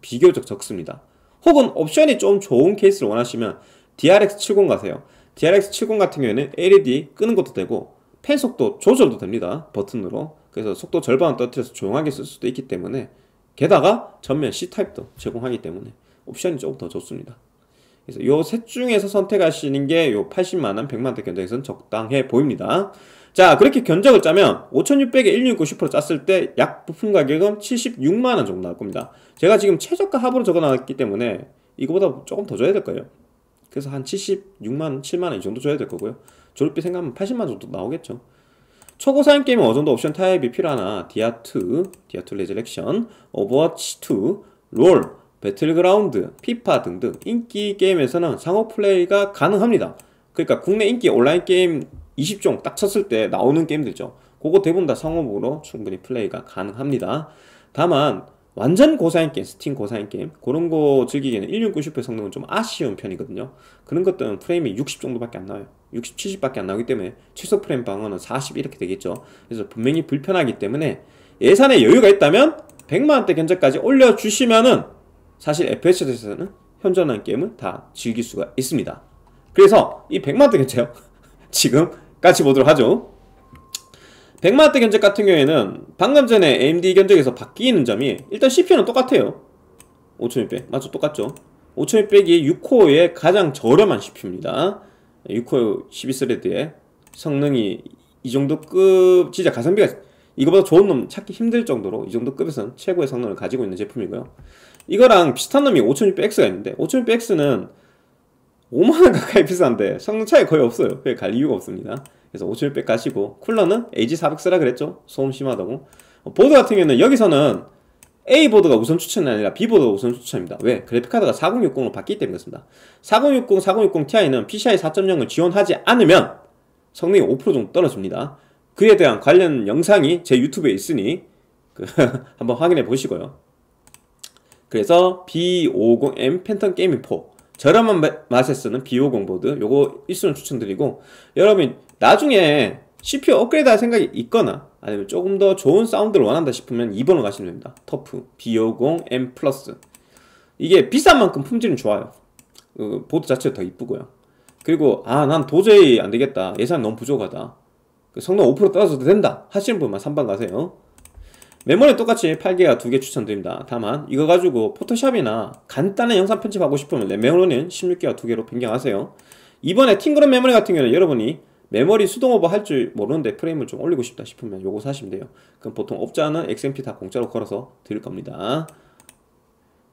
비교적 적습니다. 혹은 옵션이 좀 좋은 케이스를 원하시면 DRX70 가세요. DRX70 같은 경우에는 LED 끄는 것도 되고 펜 속도 조절도 됩니다. 버튼으로. 그래서 속도 절반 떨어뜨려서 조용하게 쓸 수도 있기 때문에 게다가 전면 C타입도 제공하기 때문에 옵션이 조금 더 좋습니다. 그래서 요 셋 중에서 선택하시는 게 요 80만원, 100만원대 견적에서는 적당해 보입니다. 자, 그렇게 견적을 짜면 5600에 1690% 짰을 때 약 부품 가격은 76만원 정도 나올 겁니다. 제가 지금 최저가 합으로 적어놨기 때문에 이거보다 조금 더 줘야 될 거예요. 그래서 한 76만원, 7만원 이 정도 줘야 될 거고요. 조립비 생각하면 80만원 정도 나오겠죠. 초고사양 게임은 어느 정도 옵션 타입이 필요하나 디아2, 디아2 레저렉션, 오버워치2, 롤, 배틀그라운드, 피파 등등 인기 게임에서는 상호 플레이가 가능합니다. 그러니까 국내 인기 온라인 게임 20종 딱 쳤을 때 나오는 게임들죠. 그거 대부분 다상호으로 충분히 플레이가 가능합니다. 다만 완전 고사인 게임, 스팀 고사인 게임 그런 거 즐기기에는 169 슈퍼의 성능은 좀 아쉬운 편이거든요 그런 것들은 프레임이 60 정도밖에 안 나와요 60, 70밖에 안 나오기 때문에 최소 프레임 방어는 40 이렇게 되겠죠 그래서 분명히 불편하기 때문에 예산에 여유가 있다면 100만원대 견적까지 올려주시면은 사실 FS에서는 현존하는 게임은 다 즐길 수가 있습니다 그래서 이 100만원대 견적 지금까지 보도록 하죠 100만원대 견적 같은 경우에는 방금 전에 AMD 견적에서 바뀌는 점이 일단 CPU는 똑같아요 5600 맞죠? 똑같죠? 5600이 6코어의 가장 저렴한 CPU입니다 6코어 12스레드에 성능이 이 정도 급 진짜 가성비가 이거보다 좋은 놈 찾기 힘들 정도로 이 정도 급에선 최고의 성능을 가지고 있는 제품이고요 이거랑 비슷한 놈이 5600X가 있는데 5600X는 5만원 가까이 비싼데 성능 차이 거의 없어요 그게 갈 이유가 없습니다 그래서 5600 가시고 쿨러는 AG400 쓰라 그랬죠 소음 심하다고 어, 보드 같은 경우는 여기서는 A보드가 우선 추천이 아니라 B보드가 우선 추천입니다 왜? 그래픽카드가 4060으로 바뀌기 때문에 그렇습니다 4060, 4060ti는 PCI 4.0을 지원하지 않으면 성능이 5% 정도 떨어집니다 그에 대한 관련 영상이 제 유튜브에 있으니 그 한번 확인해 보시고요 그래서 b 5 0 m 팬텀 게이밍 4 저렴한 맛에 쓰는 B50 보드 요거 일수는 추천드리고 여러분 나중에 CPU 업그레이드 할 생각이 있거나 아니면 조금 더 좋은 사운드를 원한다 싶으면 2번으로 가시면 됩니다 터프 B50 M 플러스 이게 비싼 만큼 품질은 좋아요 그 보드 자체도 더 이쁘고요 그리고 아 난 도저히 안되겠다 예산 너무 부족하다 그 성능 5% 떨어져도 된다 하시는 분만 3번 가세요 메모리 똑같이 8개와 2개 추천드립니다. 다만 이거 가지고 포토샵이나 간단한 영상 편집하고 싶으면 네, 메모리는 16개와 2개로 변경하세요. 이번에 팅그런 메모리 같은 경우는 여러분이 메모리 수동 오버 할 줄 모르는데 프레임을 좀 올리고 싶다 싶으면 요거 사시면 돼요. 그럼 보통 업자는 XMP 다 공짜로 걸어서 드릴 겁니다.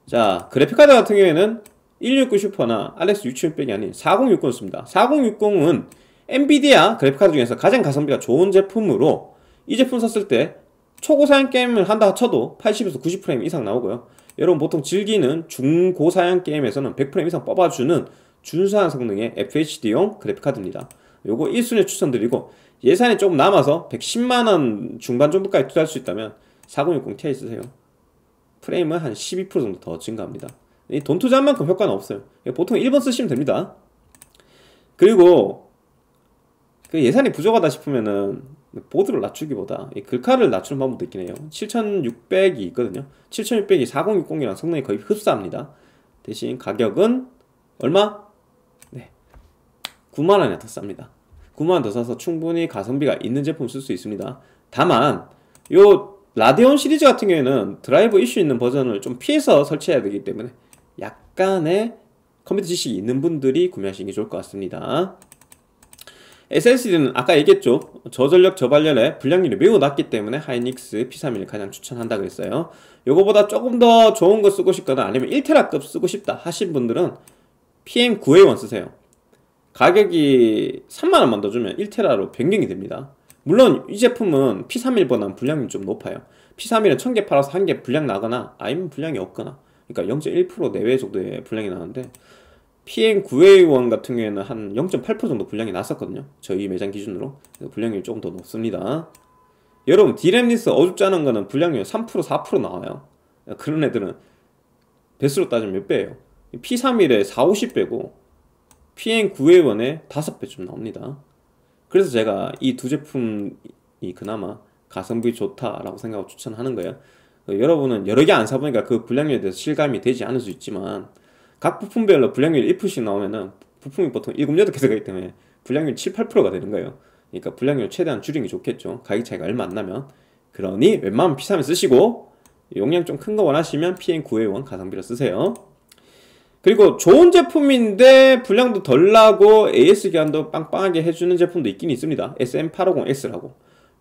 자, 그래픽카드 같은 경우에는 169 슈퍼나 RX 6700이 아닌 4060을 씁니다. 4060은 엔비디아 그래픽카드 중에서 가장 가성비가 좋은 제품으로 이 제품 썼을 때 초고사양 게임을 한다고 쳐도 80에서 90프레임 이상 나오고요 여러분 보통 즐기는 중고사양 게임에서는 100프레임 이상 뽑아주는 준수한 성능의 FHD용 그래픽카드입니다 요거 1순위 추천드리고 예산이 조금 남아서 110만원 중반 정도까지 투자할 수 있다면 4060 Ti 쓰세요 프레임은 한 12% 정도 더 증가합니다 이 돈 투자한 만큼 효과는 없어요 보통 1번 쓰시면 됩니다 그리고 그 예산이 부족하다 싶으면은 보드를 낮추기보다 이 글카를 낮추는 방법도 있긴 해요 7600이 있거든요 7600이 4060이랑 성능이 거의 흡사합니다 대신 가격은 얼마? 네 9만원이 더 쌉니다 9만원 더 싸서 충분히 가성비가 있는 제품 을쓸 수 있습니다 다만 요 라데온 시리즈 같은 경우에는 드라이브 이슈 있는 버전을 좀 피해서 설치해야 되기 때문에 약간의 컴퓨터 지식이 있는 분들이 구매하시는 게 좋을 것 같습니다 SLC는 아까 얘기했죠. 저전력 저발열에 불량률이 매우 낮기 때문에 하이닉스 P31을 가장 추천한다 그랬어요. 요거보다 조금 더 좋은 거 쓰고 싶거나 아니면 1테라급 쓰고 싶다 하신 분들은 PM9A1 쓰세요. 가격이 3만원만 더 주면 1테라로 변경이 됩니다. 물론 이 제품은 P31보다는 불량률이 좀 높아요. P31은 1000개 팔아서 1개 불량 나거나 아니면 불량이 없거나 그러니까 0.1% 내외 정도의 불량이 나는데 PM 9A1 같은 경우에는 한 0.8% 정도 분량이 났었거든요. 저희 매장 기준으로. 분량률이 조금 더 높습니다. 여러분, 디램리스 어줍잖은 거는 분량률 3%, 4% 나와요. 그런 애들은 배수로 따지면 몇 배예요? P31에 4, 50배고 PM 9A1에 5배쯤 나옵니다. 그래서 제가 이 두 제품이 그나마 가성비 좋다라고 생각하고 추천하는 거예요. 여러분은 여러 개 안 사보니까 그 분량률에 대해서 실감이 되지 않을 수 있지만 각 부품별로 불량률 1%씩 나오면은 부품이 보통 7, 8개 들어가기 때문에 불량률 7, 8%가 되는 거예요. 그러니까 불량률 최대한 줄이는 게 좋겠죠. 가격 차이가 얼마 안 나면. 그러니 웬만하면 P3을 쓰시고 용량 좀 큰 거 원하시면 PN9A1 가성비로 쓰세요. 그리고 좋은 제품인데 분량도 덜 나고 AS 기한도 빵빵하게 해주는 제품도 있긴 있습니다. SM850X라고.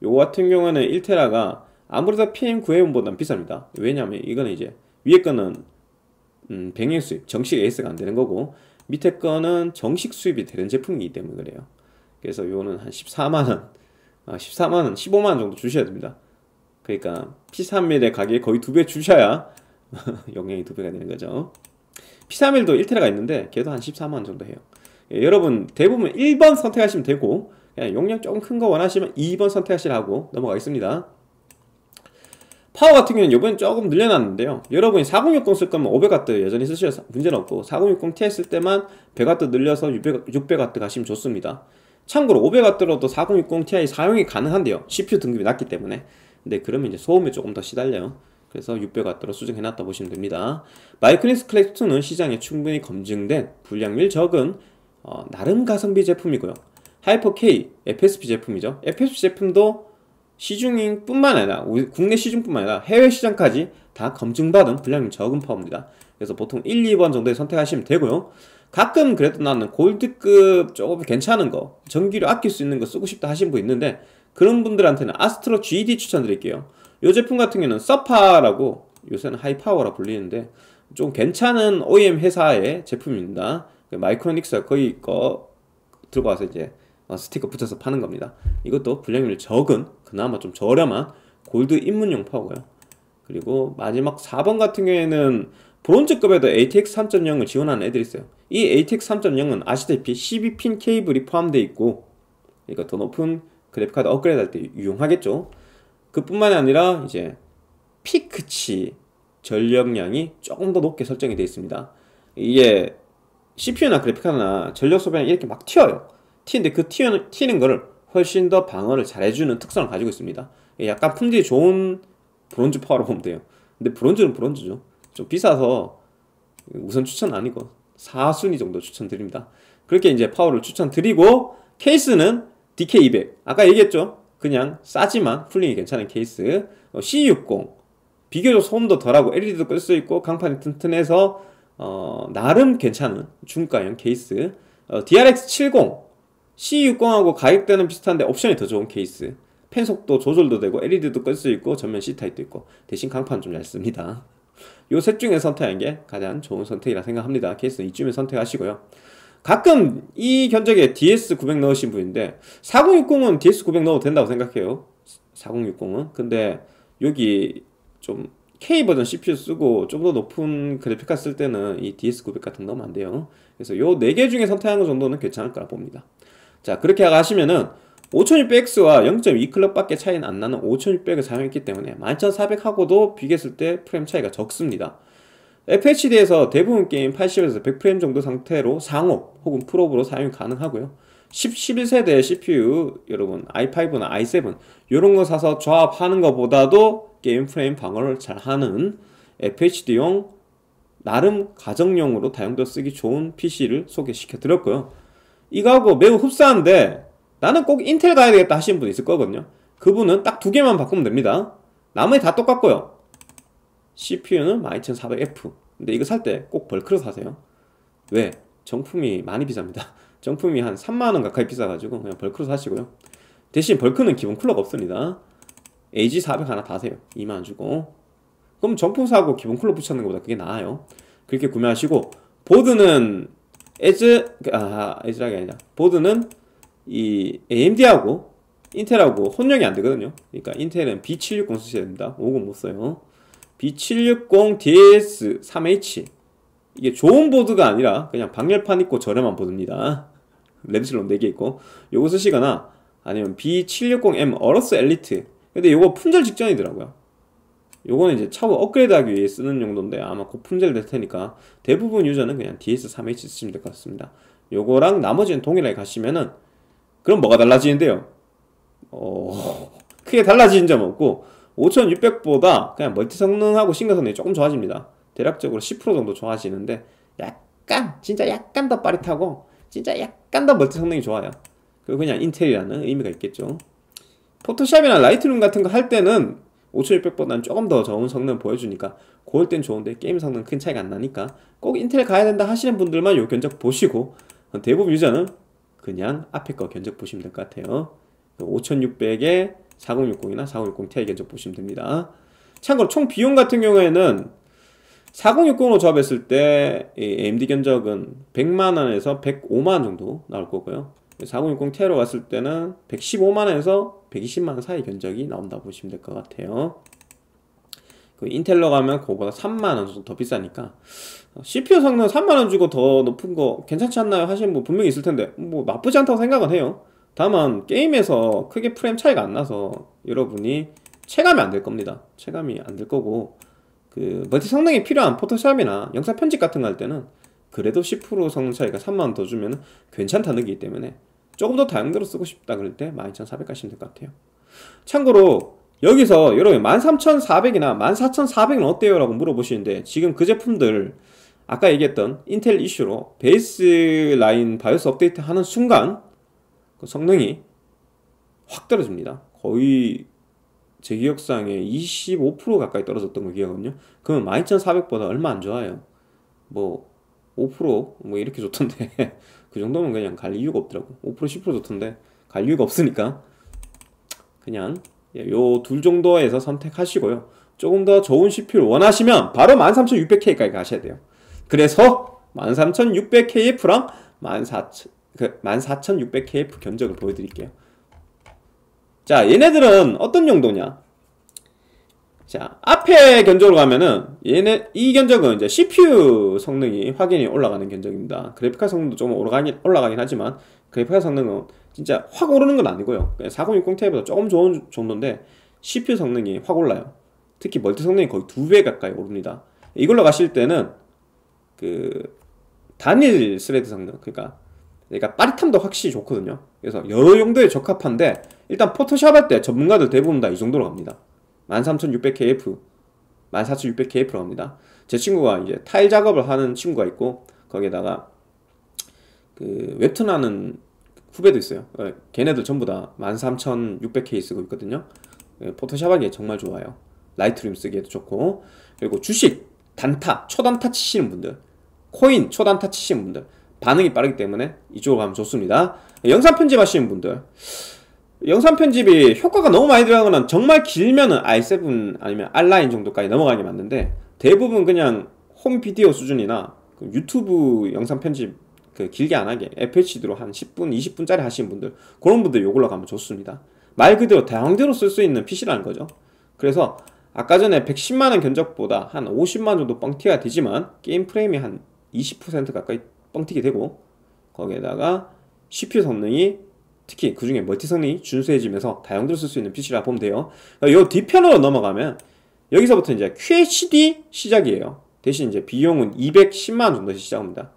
요거 같은 경우에는 1테라가 아무래도 PM9A1보단 비쌉니다. 왜냐면 이거는 이제 위에 거는 음, 병행 수입, 정식 AS가 안 되는 거고 밑에 거는 정식 수입이 되는 제품이기 때문에 그래요. 그래서 요는 거한 14만원, 아, 14만원, 15만원 정도 주셔야 됩니다. 그러니까 P31의 가격이 거의 두 배 주셔야 영향이 두 배가 되는 거죠. P31도 1테라가 있는데 걔도 한 14만원 정도 해요. 예, 여러분 대부분 1번 선택하시면 되고 그냥 용량 조금 큰 거 원하시면 2번 선택하시라고 넘어가겠습니다. 파워 같은 경우는 이번엔 조금 늘려놨는데요 여러분이 4060 쓸 거면 500W 여전히 쓰셔서 문제는 없고 4060 Ti 쓸 때만 100W 늘려서 600W 600W 가시면 좋습니다 참고로 500W로도 4060 Ti 사용이 가능한데요 CPU 등급이 낮기 때문에 근데 그러면 이제 소음에 조금 더 시달려요 그래서 600W로 수정해놨다 보시면 됩니다 마이크린스 클래스2는 시장에 충분히 검증된 불량률 적은 어, 나름 가성비 제품이고요 하이퍼 K, FSP 제품이죠 FSP 제품도 시중인뿐만 아니라 우리 국내 시중뿐만 아니라 해외 시장까지 다 검증받은 불량률 적은 파워입니다. 그래서 보통 1, 2번 정도에 선택하시면 되고요. 가끔 그래도 나는 골드급 조금 괜찮은 거 전기료 아낄 수 있는 거 쓰고 싶다 하신 분 있는데 그런 분들한테는 아스트로 GD 추천드릴게요. 이 제품 같은 경우는 서파라고 요새는 하이파워라 불리는데 좀 괜찮은 OEM 회사의 제품입니다. 그 마이크로닉스가 거의 거들어와서 이제 어, 스티커 붙여서 파는 겁니다. 이것도 불량률 적은 그나마 좀 저렴한 골드 입문용 파워고요 그리고 마지막 4번 같은 경우에는 브론즈급에도 ATX 3.0을 지원하는 애들이 있어요 이 ATX 3.0은 아시다시피 12핀 케이블이 포함되어 있고 그러니까 더 높은 그래픽카드 업그레이드 할 때 유용하겠죠 그뿐만이 아니라 이제 피크치 전력량이 조금 더 높게 설정이 되어 있습니다 이게 CPU나 그래픽카드나 전력 소비량 이렇게 막 튀어요 튀는데 그 튀는, 튀는 거를 훨씬 더 방어를 잘해주는 특성을 가지고 있습니다. 약간 품질이 좋은 브론즈 파워로 보면 돼요. 근데 브론즈는 브론즈죠. 좀 비싸서 우선 추천 아니고 4순위 정도 추천드립니다. 그렇게 이제 파워를 추천드리고 케이스는 DK200 아까 얘기했죠. 그냥 싸지만 쿨링이 괜찮은 케이스 어, C60 비교적 소음도 덜하고 LED도 끌 수 있고 강판이 튼튼해서 어, 나름 괜찮은 중가형 케이스 어, DRX70 C60하고 가격대는 비슷한데 옵션이 더 좋은 케이스 펜 속도 조절도 되고 LED도 끌 수 있고 전면 C타입도 있고 대신 강판 좀 얇습니다 요 셋 중에 선택한 게 가장 좋은 선택이라 생각합니다 케이스는 이쯤에 선택하시고요 가끔 이 견적에 DS900 넣으신 분인데 4060은 DS900 넣어도 된다고 생각해요 4060은 근데 여기 좀 K버전 CPU 쓰고 좀 더 높은 그래픽카쓸 때는 이 DS900 같은 거 넣으면 안 돼요 그래서 요 4개 중에 선택하는 정도는 괜찮을 거 봅니다 자 그렇게 하시면은 5600X와 0.2클럭밖에 차이는 안 나는 5600을 사용했기 때문에 11400하고도 비교했을 때 프레임 차이가 적습니다. FHD에서 대부분 게임 80에서 100프레임 정도 상태로 상업 혹은 풀업으로 사용이 가능하고요. 11세대 CPU 여러분 i5나 i7 이런 거 사서 조합하는 것보다도 게임 프레임 방어를 잘하는 FHD용 나름 가정용으로 다용도 쓰기 좋은 PC를 소개시켜 드렸고요. 이거하고 매우 흡사한데 나는 꼭 인텔 가야 되겠다 하시는 분 있을 거거든요 그분은 딱 두 개만 바꾸면 됩니다 나머지 다 똑같고요 CPU는 12400F 근데 이거 살 때 꼭 벌크로 사세요 왜? 정품이 많이 비쌉니다 정품이 한 3만원 가까이 비싸가지고 그냥 벌크로 사시고요 대신 벌크는 기본 쿨러가 없습니다 AG400 하나 다세요 2만원 주고 그럼 정품 사고 기본 쿨러 붙였는 것보다 그게 나아요 그렇게 구매하시고 보드는 에즈 그, 아 에즈락이 아니라 보드는 이 AMD하고 인텔하고 혼용이 안 되거든요. 그러니까 인텔은 B760 쓰셔야 됩니다. 50못 써요. B760 DS3H 이게 좋은 보드가 아니라 그냥 방열판 있고 저렴한 보드입니다. 램슬론 4개 있고 요거 쓰시거나 아니면 B760M 어러스 엘리트 근데 요거 품절 직전이더라고요. 요거는 이제 차후 업그레이드하기 위해 쓰는 용도인데 아마 고 품절될 테니까 대부분 유저는 그냥 DS3H 쓰시면 될 것 같습니다. 요거랑 나머지는 동일하게 가시면은 그럼 뭐가 달라지는데요? 어... 크게 달라지는 점 없고 5600보다 그냥 멀티 성능하고 싱글 성능이 조금 좋아집니다. 대략적으로 10% 정도 좋아지는데 약간 진짜 약간 더 빠릿하고 진짜 약간 더 멀티 성능이 좋아요. 그리고 그냥 인텔이라는 의미가 있겠죠. 포토샵이나 라이트룸 같은 거 할 때는 5600보다는 조금 더 좋은 성능 보여주니까 고럴땐 좋은데 게임 성능 큰 차이가 안 나니까 꼭 인텔 가야 된다 하시는 분들만 요 견적 보시고 대부분 유저는 그냥 앞에 거 견적 보시면 될 것 같아요 5600에 4060이나 4060 Ti 견적 보시면 됩니다 참고로 총 비용 같은 경우에는 4060으로 조합했을 때 AMD 견적은 100만원에서 105만원 정도 나올 거고요 4060 테러 왔을 때는 115만원에서 120만원 사이 견적이 나온다 보시면 될 것 같아요 그 인텔로 가면 그거보다 3만원 정도 더 비싸니까 CPU 성능 3만원 주고 더 높은 거 괜찮지 않나요? 하시는 분 분명히 있을 텐데 뭐 나쁘지 않다고 생각은 해요 다만 게임에서 크게 프레임 차이가 안 나서 여러분이 체감이 안 될 겁니다 체감이 안 될 거고 그 멀티 성능이 필요한 포토샵이나 영상 편집 같은 거 할 때는 그래도 10% 성능 차이가 3만원 더 주면 괜찮다는 거기 때문에 조금 더 다양대로 쓰고 싶다 그럴 때12,400 가시면 될 것 같아요 참고로 여기서 여러분 13,400이나 14,400은 어때요? 라고 물어보시는데 지금 그 제품들 아까 얘기했던 인텔 이슈로 베이스 라인 바이오스 업데이트 하는 순간 그 성능이 확 떨어집니다 거의 제 기억상에 25% 가까이 떨어졌던 거 기억은요 그러면 12,400보다 얼마 안 좋아요 뭐 5%뭐 이렇게 좋던데 그 정도면 그냥 갈 이유가 없더라고 5% 10% 좋던데 갈 이유가 없으니까 그냥 예, 요둘 정도에서 선택하시고요 조금 더 좋은 CPU를 원하시면 바로 13600K까지 가셔야 돼요 그래서 13600KF랑 1 4그 14600KF 견적을 보여드릴게요 자 얘네들은 어떤 용도냐 자, 앞에 견적으로 가면은 얘네 이 견적은 이제 CPU 성능이 확연히 올라가는 견적입니다. 그래픽카 성능도 좀 올라가긴, 올라가긴 하지만 그래픽카 성능은 진짜 확 오르는 건 아니고요. 4060 그 Ti보다 조금 좋은 정도인데 CPU 성능이 확 올라요. 특히 멀티 성능이 거의 두 배 가까이 오릅니다. 이걸로 가실 때는 그 단일 스레드 성능 그니까 그러니까 빠릿함도 확실히 좋거든요. 그래서 여러 용도에 적합한데 일단 포토샵 할 때 전문가들 대부분 다 이 정도로 갑니다. 13600KF 14600KF라고 합니다 제 친구가 이제 타일 작업을 하는 친구가 있고 거기에다가 그 웹툰 하는 후배도 있어요 어, 걔네들 전부 다 13600K 쓰고 있거든요 예, 포토샵 하기에 정말 좋아요 라이트룸 쓰기에도 좋고 그리고 주식 단타 초단타 치시는 분들 코인 초단타 치시는 분들 반응이 빠르기 때문에 이쪽으로 가면 좋습니다 영상 편집하시는 분들 영상 편집이 효과가 너무 많이 들어가거나 정말 길면은 i7 아니면 R라인 정도까지 넘어가게 맞는데 대부분 그냥 홈 비디오 수준이나 그 유튜브 영상 편집 그 길게 안 하게 FHD로 한 10분, 20분짜리 하시는 분들 그런 분들 요걸로 가면 좋습니다. 말 그대로 대왕대로 쓸 수 있는 PC라는 거죠. 그래서 아까 전에 110만원 견적보다 한 50만원 정도 뻥튀가 되지만 게임 프레임이 한 20% 가까이 뻥튀게 되고 거기에다가 CPU 성능이 특히 그 중에 멀티 성능이 준수해지면서 다용도로 쓸 수 있는 PC라 보면 돼요. 그러니까 요 뒤편으로 넘어가면 여기서부터 이제 QHD 시작이에요. 대신 이제 비용은 210만원 정도 시작합니다.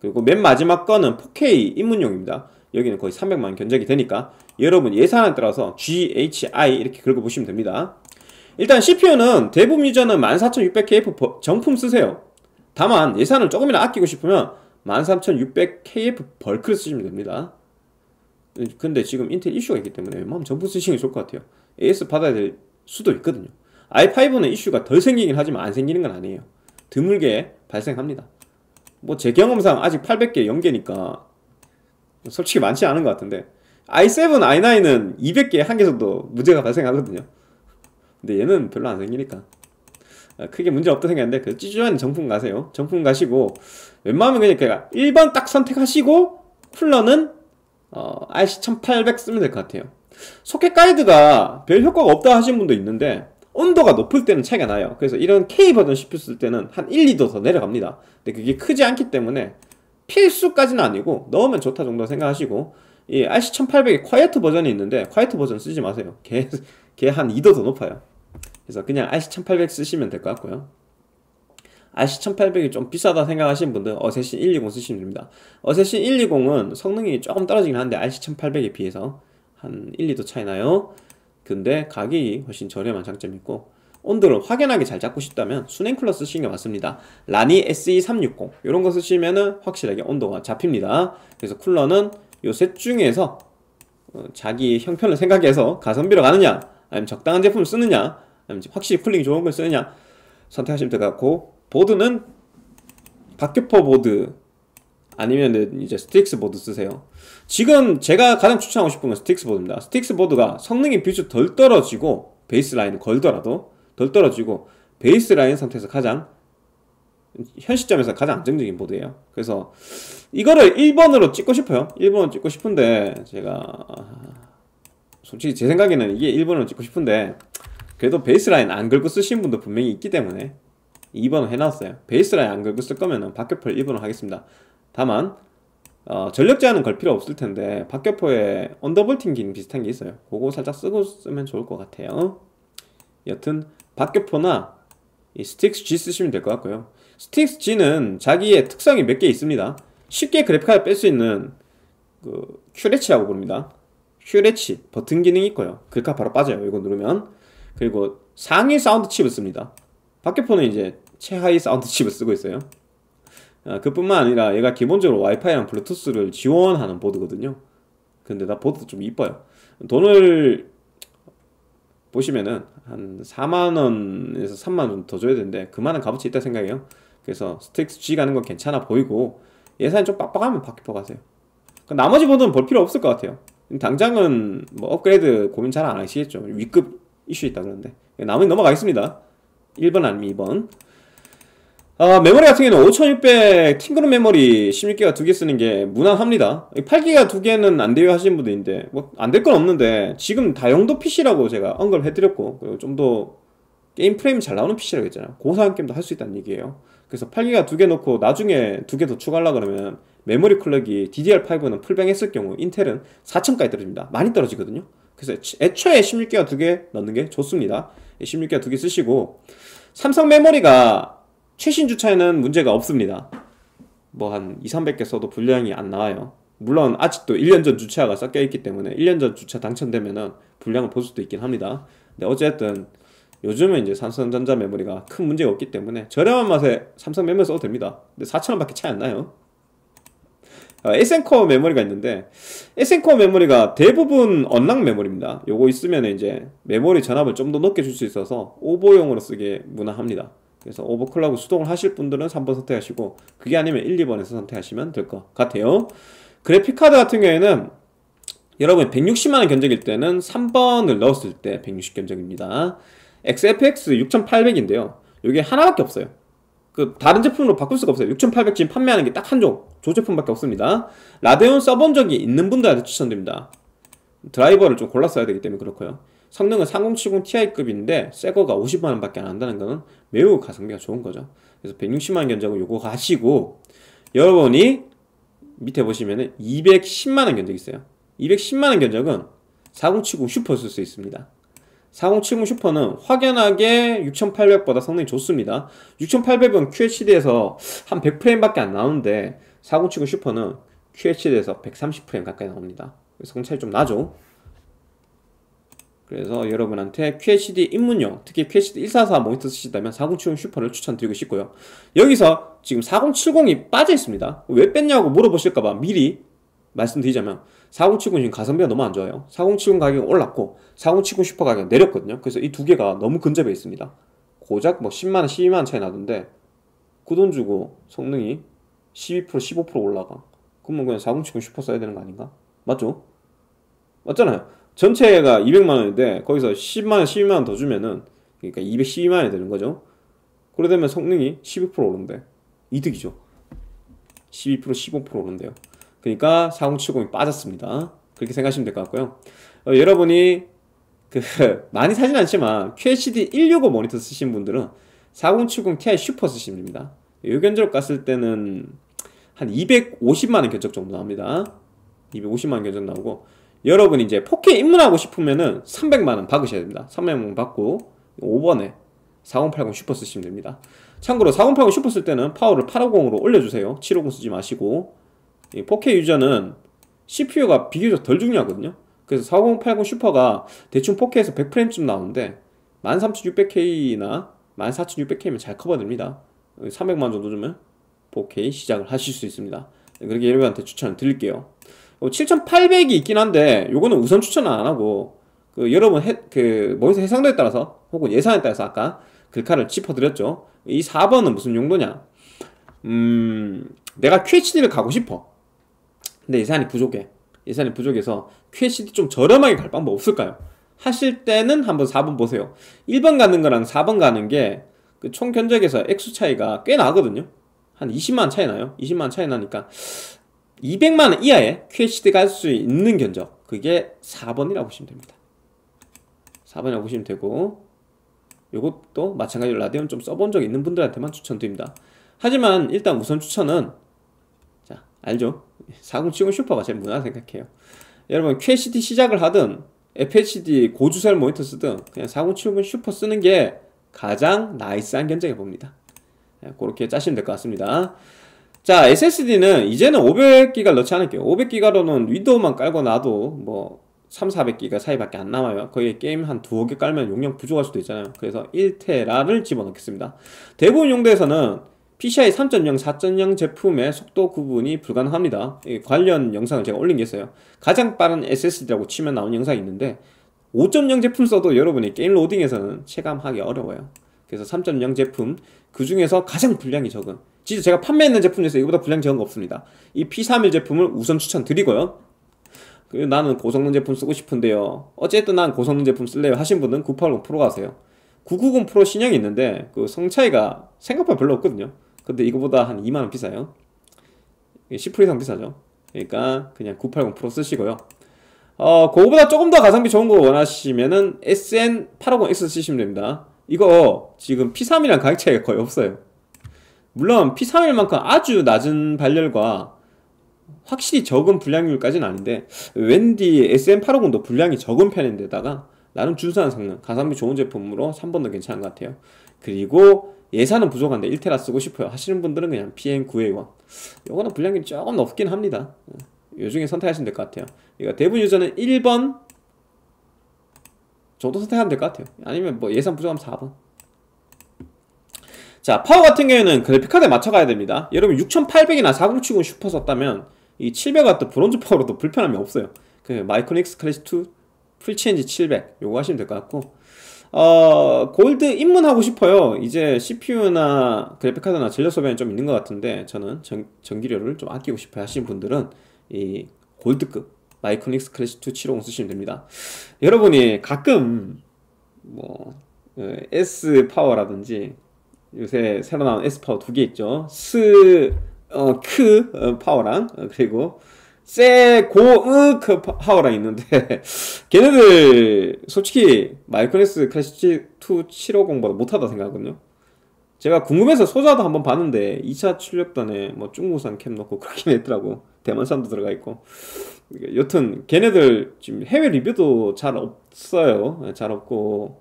그리고 맨 마지막 거는 4K 입문용입니다. 여기는 거의 300만원 견적이 되니까 여러분 예산에 따라서 GHI 이렇게 긁어보시면 됩니다. 일단 CPU는 대부분 유저는 14600KF 정품 쓰세요. 다만 예산을 조금이나 아끼고 싶으면 13600KF 벌크를 쓰시면 됩니다. 근데 지금 인텔 이슈가 있기 때문에 웬만하면 전부 쓰시는 게 좋을 것 같아요 AS 받아야 될 수도 있거든요 i5는 이슈가 덜 생기긴 하지만 안 생기는 건 아니에요 드물게 발생합니다 뭐 제 경험상 아직 800개 연계니까 솔직히 많지 않은 것 같은데 i7, i9은 200개 한 개에서도 문제가 발생하거든요 근데 얘는 별로 안 생기니까 아, 크게 문제 없다 생각했는데 그 찌질한 정품 가세요 정품 가시고 웬만하면 그냥 그러니까 일반 딱 선택하시고 쿨러는 RC 어, 1800 쓰면 될 것 같아요. 소켓 가이드가 별 효과가 없다 하신 분도 있는데 온도가 높을 때는 차이가 나요. 그래서 이런 K 버전 CPU 쓸 때는 한 1, 2도 더 내려갑니다. 근데 그게 크지 않기 때문에 필수까지는 아니고 넣으면 좋다 정도 생각하시고 이 RC1800의 콰이어트 버전이 있는데 콰이어트 버전 쓰지 마세요. 걔, 걔 2도 더 높아요. 그래서 그냥 RC1800 쓰시면 될 것 같고요. RC 1800이 좀 비싸다 생각하시는 분들 어세신 120 쓰시면 됩니다. 어세신 120은 성능이 조금 떨어지긴 하는데 RC 1800에 비해서 한 1, 2도 차이 나요. 근데 가격이 훨씬 저렴한 장점이 있고 온도를 확연하게 잘 잡고 싶다면 순행쿨러 쓰시는 게 맞습니다. 라니 SE360 이런 거 쓰시면은 확실하게 온도가 잡힙니다. 그래서 쿨러는 요 셋 중에서 어, 자기 형편을 생각해서 가성비로 가느냐 아니면 적당한 제품을 쓰느냐 아니면 확실히 쿨링이 좋은 걸 쓰느냐 선택하시면 될 것 같고 보드는 박규퍼 보드 아니면 이제 스틱스 보드 쓰세요 지금 제가 가장 추천하고 싶은 건 스틱스 보드입니다 스틱스 보드가 성능이 비추 덜 떨어지고 베이스 라인을 걸더라도 덜 떨어지고 베이스 라인 상태에서 가장 현 시점에서 가장 안정적인 보드예요 그래서 이거를 1번으로 찍고 싶어요 1번으로 찍고 싶은데 제가 솔직히 제 생각에는 이게 1번으로 찍고 싶은데 그래도 베이스라인 안긁고 쓰시는 분도 분명히 있기 때문에 2번을 해놨어요 베이스라인 안 걸고 쓸 거면은 박격포를 2번을 하겠습니다 다만 어, 전력 제한은 걸 필요 없을 텐데 박격포에 언더볼팅 기능 비슷한 게 있어요 그거 살짝 쓰고 쓰면 좋을 것 같아요 여튼 박격포나 이 스틱스 G 쓰시면 될 것 같고요 스틱스 G는 자기의 특성이 몇 개 있습니다 쉽게 그래픽카드 뺄 수 있는 그 큐레치라고 부릅니다 큐레치 버튼 기능이 있고요 그래 바로 빠져요 이거 누르면 그리고 상위 사운드 칩을 씁니다 학교포는 이제 최하위 사운드 칩을 쓰고 있어요 아, 그뿐만 아니라 얘가 기본적으로 와이파이랑 블루투스를 지원하는 보드거든요 근데 나 보드도 좀 이뻐요 돈을 보시면은 한 4만원에서 3만원 더 줘야 되는데 그만한 값어치 있다 생각해요 그래서 스틱스 G 가는 건 괜찮아 보이고 예산이 좀 빡빡하면 바퀴포 가세요 그러니까 나머지 보드는 볼 필요 없을 것 같아요 당장은 뭐 업그레이드 고민 잘 안 하시겠죠 위급 이슈 있다 그러는데 나머지 넘어가겠습니다 1번 아니면 2번 아, 메모리 같은 경우는 5600 팅그룹 메모리 16기가 두개 쓰는 게 무난합니다 8기가 두 개는 안 돼요 하시는 분들인데 뭐 안 될 건 없는데 지금 다용도 PC라고 제가 언급을 해드렸고 그리고 좀더 게임 프레임이 잘 나오는 PC라고 했잖아요 고사양 게임도 할 수 있다는 얘기예요 그래서 8기가 두개 넣고 나중에 두 개 더 추가하려고 그러면 메모리 클럭이 DDR5는 풀뱅 했을 경우 인텔은 4000까지 떨어집니다 많이 떨어지거든요 그래서 애초에 16기가 두개 넣는 게 좋습니다 16기가 두개 쓰시고 삼성 메모리가 최신 주차에는 문제가 없습니다. 뭐 한 2, 300개 써도 불량이 안 나와요. 물론 아직도 1년 전 주차가 섞여 있기 때문에 1년 전 주차 당첨되면은 불량을 볼 수도 있긴 합니다. 근데 어쨌든 요즘은 이제 삼성전자 메모리가 큰 문제가 없기 때문에 저렴한 맛에 삼성 메모리 써도 됩니다. 근데 4,000원밖에 차이 안 나요. 어, 에센코어 메모리가 있는데 에센코어 메모리가 대부분 언락 메모리입니다 요거 있으면 이제 메모리 전압을 좀 더 높게 줄 수 있어서 오버용으로 쓰기 무난합니다 그래서 오버클럭 수동을 하실 분들은 3번 선택하시고 그게 아니면 1, 2번에서 선택하시면 될 것 같아요 그래픽카드 같은 경우에는 여러분 160만원 견적일 때는 3번을 넣었을 때 160 견적입니다 XFX 6800인데요 이게 하나밖에 없어요 그 다른 제품으로 바꿀 수가 없어요 6800지 판매하는 게 딱 한종조 제품밖에 없습니다 라데온 써본 적이 있는 분들한테 추천드립니다 드라이버를 좀 골라 써야 되기 때문에 그렇고요 성능은 3070 Ti급인데 새거가 50만원 밖에 안 한다는 거는 매우 가성비가 좋은 거죠 그래서 160만원 견적은 요거 하시고 여러분이 밑에 보시면 210만원 견적 있어요 210만원 견적은 4070 슈퍼 쓸 수 있습니다 4070 슈퍼는 확연하게 6800보다 성능이 좋습니다. 6800은 QHD에서 한 100프레임밖에 안 나오는데 4070 슈퍼는 QHD에서 130프레임 가까이 나옵니다. 성찰이 좀 나죠? 그래서 여러분한테 QHD 입문용, 특히 QHD 144 모니터 쓰신다면 4070 슈퍼를 추천드리고 싶고요. 여기서 지금 4070이 빠져 있습니다. 왜 뺐냐고 물어보실까봐 미리 말씀드리자면 4070 지금 가성비가 너무 안 좋아요. 4070 가격이 올랐고 4070 슈퍼 가격이 내렸거든요. 그래서 이 두 개가 너무 근접해 있습니다. 고작 뭐 10만 원, 12만 원 차이 나던데 그 돈 주고 성능이 12% 15% 올라가. 그러면 그냥 4070 슈퍼 써야 되는 거 아닌가? 맞죠? 맞잖아요. 전체가 200만 원인데 거기서 10만 원, 12만 원 더 주면은 그러니까 212만 원이 되는 거죠. 그러되면 성능이 12% 오른데 이득이죠. 12% 15% 오른데요. 그러니까 4070이 빠졌습니다. 그렇게 생각하시면 될 것 같고요. 어, 여러분이 그 많이 사진 않지만 QHD 165 모니터 쓰신 분들은 4070 Ti 슈퍼 쓰시면 됩니다. 요견적 갔을 때는 한 250만원 견적 정도 나옵니다. 250만원 견적 나오고 여러분 이제 4K 입문하고 싶으면은 300만원 받으셔야 됩니다. 300만원 받고 5번에 4080 슈퍼 쓰시면 됩니다. 참고로 4080 슈퍼 쓸 때는 파워를 850으로 올려주세요. 750 쓰지 마시고 이 4K 유저는 CPU가 비교적 덜 중요하거든요 그래서 4080 슈퍼가 대충 4K에서 100프레임쯤 나오는데 13600K나 14600K면 잘 커버됩니다 300만 정도 주면 4K 시작을 하실 수 있습니다 네, 그렇게 여러분한테 추천을 드릴게요 7800이 어, 있긴 한데 요거는 우선 추천은 안하고 그 여러분 해, 그 모니터 해상도에 따라서 혹은 예산에 따라서 아까 글카를 짚어드렸죠 이 4번은 무슨 용도냐 음 내가 QHD를 가고 싶어 근데 예산이 부족해. 예산이 부족해서 QHD 좀 저렴하게 갈 방법 없을까요? 하실 때는 한번 4번 보세요. 1번 가는 거랑 4번 가는 게 그 총 견적에서 액수 차이가 꽤 나거든요. 한 20만 차이 나요. 20만 차이 나니까 200만 원 이하에 QHD 갈 수 있는 견적 그게 4번이라고 보시면 됩니다. 4번이라고 보시면 되고 이것도 마찬가지로 라디온 좀 써본 적 있는 분들한테만 추천드립니다. 하지만 일단 우선 추천은 자 알죠? 4070 슈퍼가 제일 무난 생각해요. 여러분 QHD 시작을 하든 FHD 고주설 모니터 쓰든 그냥 4070 슈퍼 쓰는 게 가장 나이스한 견적해 봅니다. 예, 그렇게 짜시면 될 것 같습니다. 자 SSD는 이제는 500기가 넣지 않을게요 500기가로는 위도우만 깔고 나도 뭐 3, 400기가 사이밖에 안 남아요 거기에 게임 한 두어 개 깔면 용량 부족할 수도 있잖아요 그래서 1테라를 집어넣겠습니다 대부분 용도에서는 PCI 3.0, 4.0 제품의 속도 구분이 불가능합니다. 관련 영상을 제가 올린 게 있어요. 가장 빠른 SSD라고 치면 나온 영상이 있는데 5.0 제품 써도 여러분이 게임 로딩에서는 체감하기 어려워요. 그래서 3.0 제품 그 중에서 가장 불량이 적은 진짜 제가 판매했는 제품 중에서 이보다 불량이 적은 거 없습니다. 이 P31 제품을 우선 추천드리고요. 나는 고성능 제품 쓰고 싶은데요. 어쨌든 난 고성능 제품 쓸래요 하신 분은 980 프로 가세요. 990 프로 신형이 있는데 그 성차이가 생각보다 별로 없거든요. 근데 이거보다 한 2만원 비싸요 10% 이상 비싸죠 그러니까 그냥 980 프로 쓰시고요 어, 그거보다 조금 더 가성비 좋은 거 원하시면은 SN850X 쓰시면 됩니다 이거 지금 P3이랑 가격 차이가 거의 없어요 물론 P31만큼 아주 낮은 발열과 확실히 적은 불량률까지는 아닌데 웬디 s n 8 5 0도 불량이 적은 편인데다가 나름 준수한 성능, 가성비 좋은 제품으로 3번도 괜찮은 것 같아요. 그리고 예산은 부족한데 1테라 쓰고 싶어요 하시는 분들은 그냥 PM9A1 요거는 분량이 조금 높긴 합니다 예. 요 중에 선택하시면 될 것 같아요 그러니까 대부분 유저는 1번 정도 선택하면 될 것 같아요 아니면 뭐 예산 부족하면 4번 자 파워 같은 경우에는 그래픽카드에 맞춰가야 됩니다 여러분 6800이나 4070 슈퍼 썼다면 이 700W 브론즈 파워로도 불편함이 없어요 그 마이크닉스 로 클래시2 풀체인지 700 요거 하시면 될 것 같고 어, 골드 입문하고 싶어요. 이제 CPU나 그래픽카드나 전력 소비는 좀 있는 것 같은데 저는 전, 기료를좀 아끼고 싶어 하시는 분들은 이 골드급 마이크닉스 로클래시2 7 5 쓰시면 됩니다. 여러분이 가끔 뭐 어, S 파워라든지 요새 새로 나온 S 파워 두 개 있죠. 스, 어, 크 어, 파워랑 어, 그리고 세고으크 파워라 있는데 걔네들 솔직히 마이크로스 크래시 2 750보다 못하다 생각하거든요 제가 궁금해서 소자도 한번 봤는데 2차 출력단에 뭐 중국산 캠 넣고 그렇긴 했더라고 대만 산도 들어가 있고 여튼 걔네들 지금 해외 리뷰도 잘 없어요 네, 잘 없고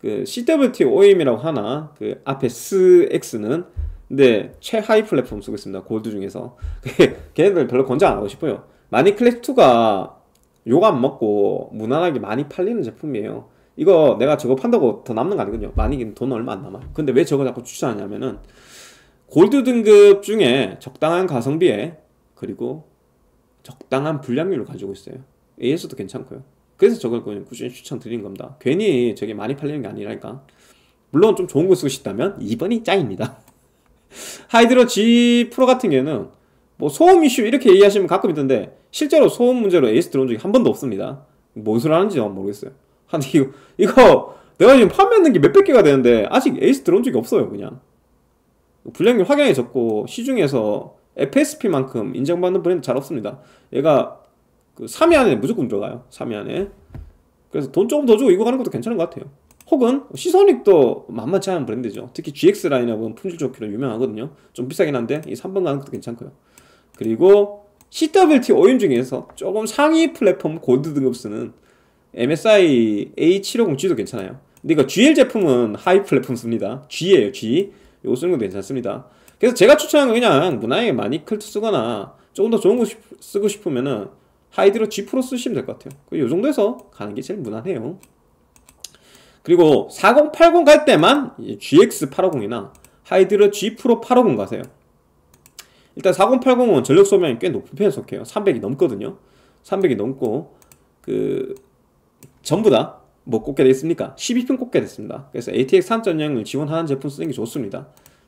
그 CWT OEM이라고 하나 그 앞에 SX는 네, 최하위 플랫폼 쓰고 있습니다. 골드 중에서. 걔네들 별로 권장 안 하고 싶어요. 마니 클래스2가 욕 안 먹고 무난하게 많이 팔리는 제품이에요. 이거 내가 저거 판다고 더 남는 거 아니거든요. 마니긴 돈 얼마 안 남아요. 근데 왜 저거 자꾸 추천하냐면은 골드 등급 중에 적당한 가성비에 그리고 적당한 불량률을 가지고 있어요. AS도 괜찮고요. 그래서 저걸 꾸준히 추천드리는 겁니다. 괜히 저게 많이 팔리는 게 아니라니까. 물론 좀 좋은 거 쓰고 싶다면 2번이 짱입니다. 하이드로 G 프로 같은 경우는 뭐 소음 이슈 이렇게 얘기하시면 가끔 있던데 실제로 소음 문제로 에이스 들어온 적이 한 번도 없습니다. 뭔 소리 하는지 난 모르겠어요. 한 이거 이거 내가 지금 판매하는 게 몇백 개가 되는데 아직 에이스 들어온 적이 없어요 그냥 불량률 확연해적고 시중에서 FSP만큼 인정받는 브랜드 잘 없습니다 얘가 그 3위 안에 무조건 들어가요 3위 안에 그래서 돈 조금 더 주고 이거 가는 것도 괜찮은 것 같아요 혹은 시선익도 만만치 않은 브랜드죠. 특히 GX 라인업은 품질 좋기로 유명하거든요. 좀 비싸긴 한데 이 3번 가는 것도 괜찮고요. 그리고 CWT 오인 중에서 조금 상위 플랫폼 골드 등급 쓰는 MSI A750G도 괜찮아요. 근데 이거 GL 제품은 하이 플랫폼 씁니다. g 에요 G. 요거 쓰는 것도 괜찮습니다. 그래서 제가 추천하는 건 그냥 무난하게 마니클트 쓰거나 조금 더 좋은 거 쓰고 싶으면은 하이드로 G 프로 쓰시면 될 것 같아요. 그 요 정도에서 가는 게 제일 무난해요. 그리고 4080 갈 때만 GX850이나 하이드로 G 프로 850 가세요. 일단 4080은 전력 소모량이 꽤 높은 편에 속해요. 300이 넘거든요. 300이 넘고 그 전부 다 뭐 꽂게 됐습니까? 12핀 꽂게 됐습니다. 그래서 ATX 3.0을 지원하는 제품 쓰는 게 좋습니다.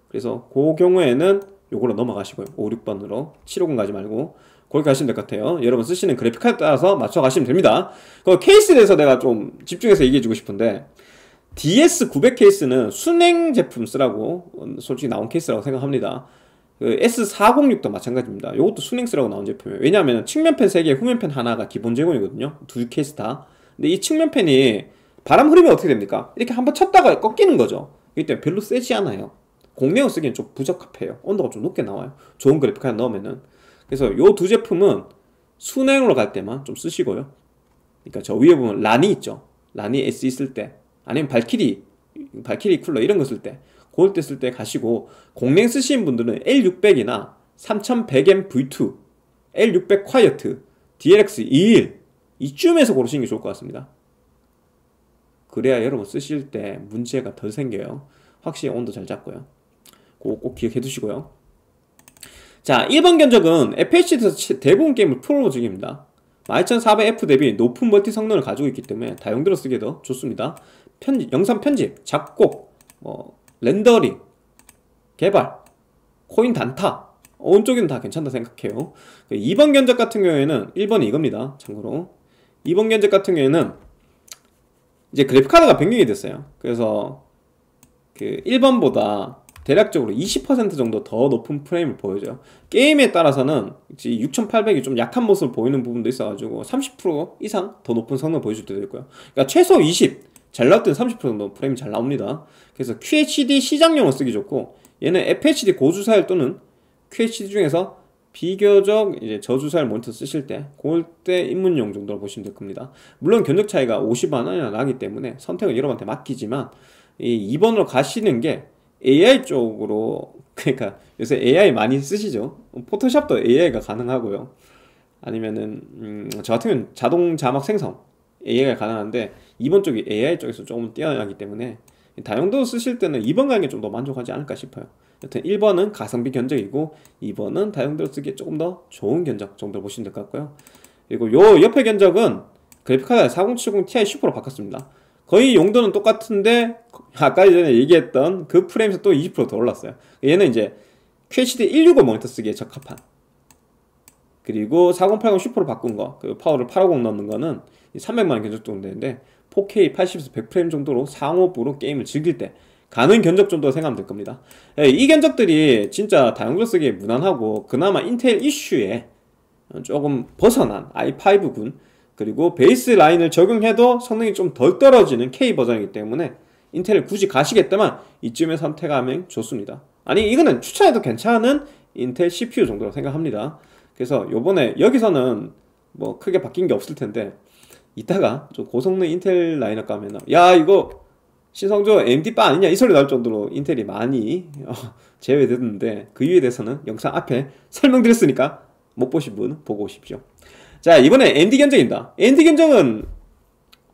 그래서 그 경우에는 요걸로 넘어가시고요. 5, 6번으로 750 가지 말고 그렇게 하시면 될 것 같아요. 여러분 쓰시는 그래픽카드에 따라서 맞춰 가시면 됩니다. 그 케이스에 대해서 내가 좀 집중해서 얘기해 주고 싶은데 DS900 케이스는 순행 제품 쓰라고 솔직히 나온 케이스라고 생각합니다. 그 S406도 마찬가지입니다. 이것도 순행 쓰라고 나온 제품이에요. 왜냐하면 측면펜 3개, 후면펜 하나가 기본 제공이거든요. 두 케이스 다. 근데 이 측면펜이 바람 흐름이 어떻게 됩니까? 이렇게 한번 쳤다가 꺾이는 거죠. 이 때문에 별로 세지 않아요. 공내용 쓰기엔 좀 부적합해요. 온도가 좀 높게 나와요. 좋은 그래픽카드 넣으면은. 그래서 이 두 제품은 순행으로 갈 때만 좀 쓰시고요. 그러니까 저 위에 보면 라니 있죠. 라니 S 있을 때 아니면 발키리, 발키리 쿨러 이런 거 쓸때 그럴 때 쓸 때 가시고 공랭 쓰시는 분들은 L600이나 3100M V2 L600 콰이어트 DLX21 이쯤에서 고르시는 게 좋을 것 같습니다. 그래야 여러분 쓰실 때 문제가 덜 생겨요. 확실히 온도 잘 잡고요. 그거 꼭 기억해 두시고요. 자, 1번 견적은 FH에서 대부분 게임을 프로 중입니다. 12400F 대비 높은 멀티 성능을 가지고 있기 때문에 다용도로 쓰기 도 좋습니다. 편집, 영상 편집, 작곡, 어, 렌더링, 개발, 코인 단타 오른쪽에는 다 괜찮다 생각해요 2번 그 견적 같은 경우에는 1번이 이겁니다 참고로 2번 견적 같은 경우에는 이제 그래픽카드가 변경이 됐어요 그래서 그 1번보다 대략적으로 20% 정도 더 높은 프레임을 보여줘요. 게임에 따라서는 6800이 좀 약한 모습을 보이는 부분도 있어가지고 30% 이상 더 높은 성능을 보여줄 때도 있고요. 그러니까 최소 20, 잘 나올 때는 30% 정도 프레임이 잘 나옵니다. 그래서 QHD 시장용으로 쓰기 좋고 얘는 FHD 고주사율 또는 QHD 중에서 비교적 이제 저주사율 모니터 쓰실 때 그럴 때 입문용 정도로 보시면 될 겁니다. 물론 견적 차이가 50만원이나 나기 때문에 선택은 여러분한테 맡기지만 이 2번으로 가시는 게 AI 쪽으로 그러니까 요새 AI 많이 쓰시죠? 포토샵도 AI가 가능하고요. 아니면은 음, 저 같은 경우는 자동 자막 생성 AI가 가능한데 이번 쪽이 AI 쪽에서 조금 뛰어나기 때문에 다용도 쓰실 때는 2번 가는 게 좀 더 만족하지 않을까 싶어요. 여튼 1번은 가성비 견적이고 2번은 다용도로 쓰기에 조금 더 좋은 견적 정도 보시면 될 것 같고요. 그리고 요 옆에 견적은 그래픽카드 4070 Ti 슈퍼로 바꿨습니다. 거의 용도는 똑같은데 아까 전에 얘기했던 그 프레임에서 또 20%더 올랐어요. 얘는 이제 QHD 165 모니터 쓰기에 적합한 그리고 4080 슈퍼로 바꾼 거그 파워를 850 넣는 거는 300만원 견적 정도 되는데 4K 80에서 100프레임 정도로 상호부로 게임을 즐길 때 가는 견적 정도로 생각하면 될 겁니다. 예, 이 견적들이 진짜 다용도 쓰기에 무난하고 그나마 인텔 이슈에 조금 벗어난 i5군 그리고 베이스 라인을 적용해도 성능이 좀 덜 떨어지는 K 버전이기 때문에 인텔을 굳이 가시겠다만 이쯤에 선택하면 좋습니다. 아니 이거는 추천해도 괜찮은 인텔 CPU 정도로 생각합니다. 그래서 요번에 여기서는 뭐 크게 바뀐 게 없을 텐데 이따가 좀 고성능 인텔 라인업 가면 야 이거 신성조 AMD 바 아니냐 이 소리 나올 정도로 인텔이 많이 어, 제외됐는데 그 이유에 대해서는 영상 앞에 설명드렸으니까 못 보신 분 보고 오십시오. 자 이번에 AMD 견적입니다. AMD 견적은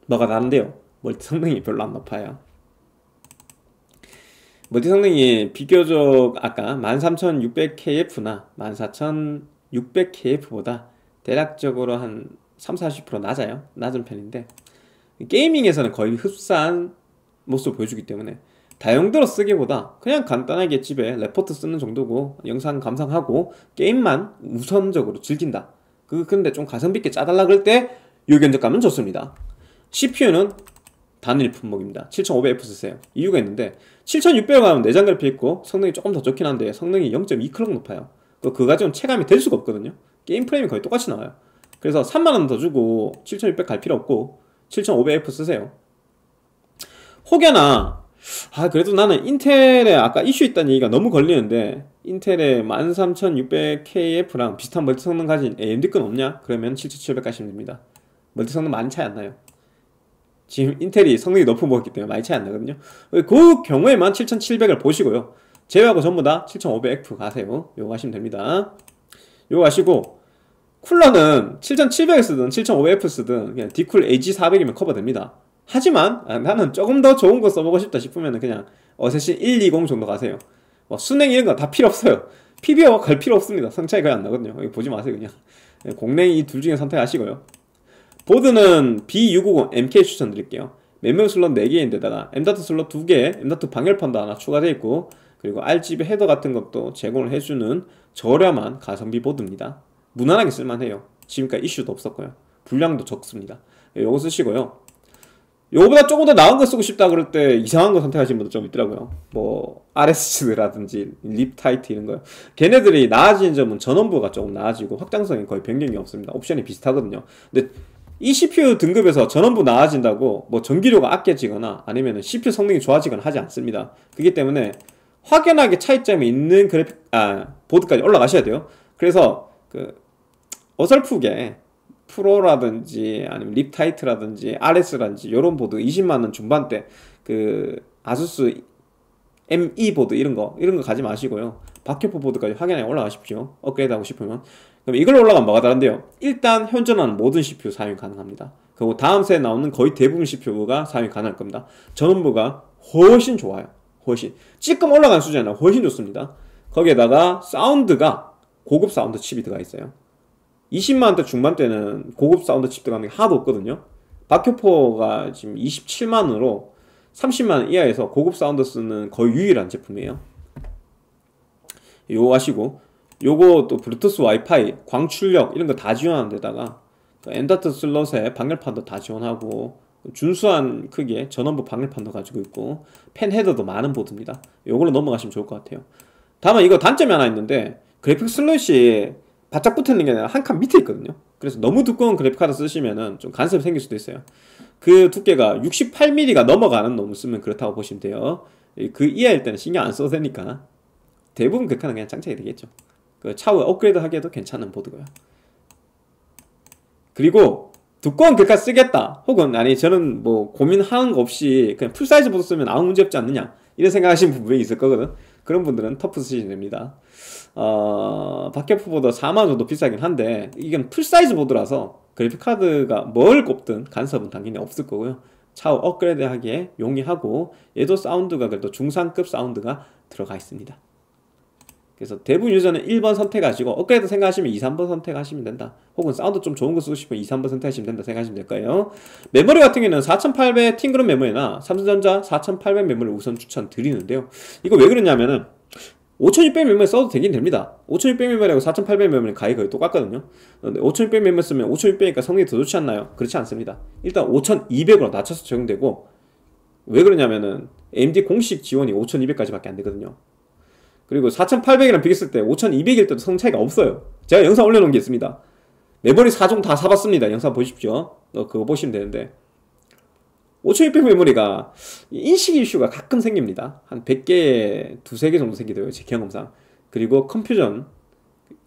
뭐가 다른데요? 멀티 성능이 별로 안 높아요. 멀티 성능이 비교적 아까 13600KF나 14600KF보다 대략적으로 한 3, 40% 낮아요. 낮은 편인데 게이밍에서는 거의 흡사한 모습을 보여주기 때문에 다용도로 쓰기보다 그냥 간단하게 집에 레포트 쓰는 정도고 영상 감상하고 게임만 우선적으로 즐긴다. 그 근데 좀 가성비 있게 짜달라 그럴 때요 견적감은 좋습니다. CPU는 단일 품목입니다. 7500F 쓰세요. 이유가 있는데 7600을 가면 내장 그래픽 있고 성능이 조금 더 좋긴 한데 성능이 0.2클럭 높아요 그 가지고는 체감이 될 수가 없거든요 게임 프레임이 거의 똑같이 나와요 그래서 3만원 더 주고 7600 갈 필요 없고 7500F 쓰세요 혹여나 아 그래도 나는 인텔에 아까 이슈 있다는 얘기가 너무 걸리는데 인텔에 13600KF랑 비슷한 멀티 성능 가진 AMD 건 없냐? 그러면 7700 가시면 됩니다 멀티 성능 많이 차이 안 나요 지금 인텔이 성능이 높은 거기 때문에 많이 차이 안 나거든요 그 경우에만 7700을 보시고요 제외하고 전부 다 7500F 가세요 요거 하시면 됩니다 요거 하시고 쿨러는 7700을 쓰든 7500F 쓰든 그냥 디쿨 AG400이면 커버됩니다 하지만 아, 나는 조금 더 좋은 거 써보고 싶다 싶으면 그냥 어쌔신 120 정도 가세요 뭐 순행 이런 거 다 필요 없어요 PBO 갈 필요 없습니다 성차이 거의 안 나거든요 보지 마세요 그냥 예, 공랭이 둘 중에 선택하시고요 보드는 B650 MK 추천드릴게요. 맵매우 슬롯 4개인데다가 M.2 슬롯 2개, M.2 방열판도 하나 추가되어 있고 그리고 RGB 헤더 같은 것도 제공을 해주는 저렴한 가성비 보드입니다. 무난하게 쓸만해요. 지금까지 이슈도 없었고요. 분량도 적습니다. 예, 요거 쓰시고요. 요거보다 조금 더 나은 거 쓰고 싶다 그럴 때 이상한 거 선택하시는 분들 좀 있더라고요. 뭐 RS라든지 립타이트 이런 거요. 걔네들이 나아진 점은 전원부가 조금 나아지고 확장성이 거의 변경이 없습니다. 옵션이 비슷하거든요. 근데 이 CPU 등급에서 전원부 나아진다고 뭐 전기료가 아껴지거나 아니면 CPU 성능이 좋아지거나 하지 않습니다. 그렇기 때문에 확연하게 차이점이 있는 그래픽 아 보드까지 올라가셔야 돼요. 그래서 그 어설프게 프로라든지 아니면 립타이트라든지 RS라든지 이런 보드 20만 원 중반대 그 아수스 ME 보드 이런 거 이런 거 가지 마시고요. 박효포 보드까지 확연하게 올라가십시오. 업그레이드하고 싶으면 그럼 이걸 올라가면 뭐가 다른데요? 일단 현존하는 모든 CPU 사용이 가능합니다. 그리고 다음 세에 나오는 거의 대부분 CPU가 사용이 가능할 겁니다. 전원부가 훨씬 좋아요. 훨씬. 지금 올라간 수준이나 훨씬 좋습니다. 거기에다가 사운드가 고급 사운드 칩이 들어가 있어요. 20만원대 중반대는 고급 사운드 칩 들어가는 게 하나도 없거든요. 박효포가 지금 27만으로 원 30만 원 이하에서 고급 사운드 쓰는 거의 유일한 제품이에요. 요거 하시고 요거 또 블루투스 와이파이, 광출력 이런 거 다 지원하는 데다가 엔더트 슬롯에 방열판도 다 지원하고 준수한 크기의 전원부 방열판도 가지고 있고 팬 헤더도 많은 보드입니다. 요걸로 넘어가시면 좋을 것 같아요. 다만 이거 단점이 하나 있는데 그래픽 슬롯이 바짝 붙어있는 게 아니라 한 칸 밑에 있거든요. 그래서 너무 두꺼운 그래픽카드 쓰시면은 좀 간섭이 생길 수도 있어요. 그 두께가 68mm가 넘어가는 놈을 쓰면 그렇다고 보시면 돼요. 그 이하일 때는 신경 안 써도 되니까 대부분 극한은 그냥 장착이 되겠죠. 그 차후에 업그레이드 하기에도 괜찮은 보드고요 그리고 두꺼운 글카 쓰겠다 혹은 아니 저는 뭐 고민하는 거 없이 그냥 풀사이즈 보드 쓰면 아무 문제 없지 않느냐 이런 생각하시는 분명히 있을 거거든 그런 분들은 터프 쓰시면 됩니다 어... 박해프보다 4만원 정도 비싸긴 한데 이건 풀사이즈 보드라서 그래픽카드가 뭘 꼽든 간섭은 당연히 없을 거고요 차후 업그레이드 하기에 용이하고 얘도 사운드가 그래도 중상급 사운드가 들어가 있습니다 그래서 대부분 유저는 1번 선택하시고 업그레이드 생각하시면 2, 3번 선택하시면 된다 혹은 사운드 좀 좋은 거 쓰고 싶으면 2, 3번 선택하시면 된다 생각하시면 될 거예요 메모리 같은 경우에는 4800 팅그룹 메모리나 삼성전자 4800 메모리 우선 추천 드리는데요 이거 왜 그러냐면은 5600 메모리 써도 되긴 됩니다 5600 메모리하고 4800 메모리 가이 거의 똑같거든요 근데 5600 메모리 쓰면 5600이니까 성능이 더 좋지 않나요? 그렇지 않습니다 일단 5200으로 낮춰서 적용되고 왜 그러냐면은 AMD 공식 지원이 5200까지 밖에 안 되거든요 그리고 4,800이랑 비교했을 때 5,200일 때도 성 차이가 없어요. 제가 영상 올려놓은 게 있습니다. 메모리 4종 다 사봤습니다. 영상 보십시오. 어, 그거 보시면 되는데 5600 메모리가 인식 이슈가 가끔 생깁니다. 한 100개, 2, 3개 정도 생기더라고요. 제 경험상. 그리고 컴퓨전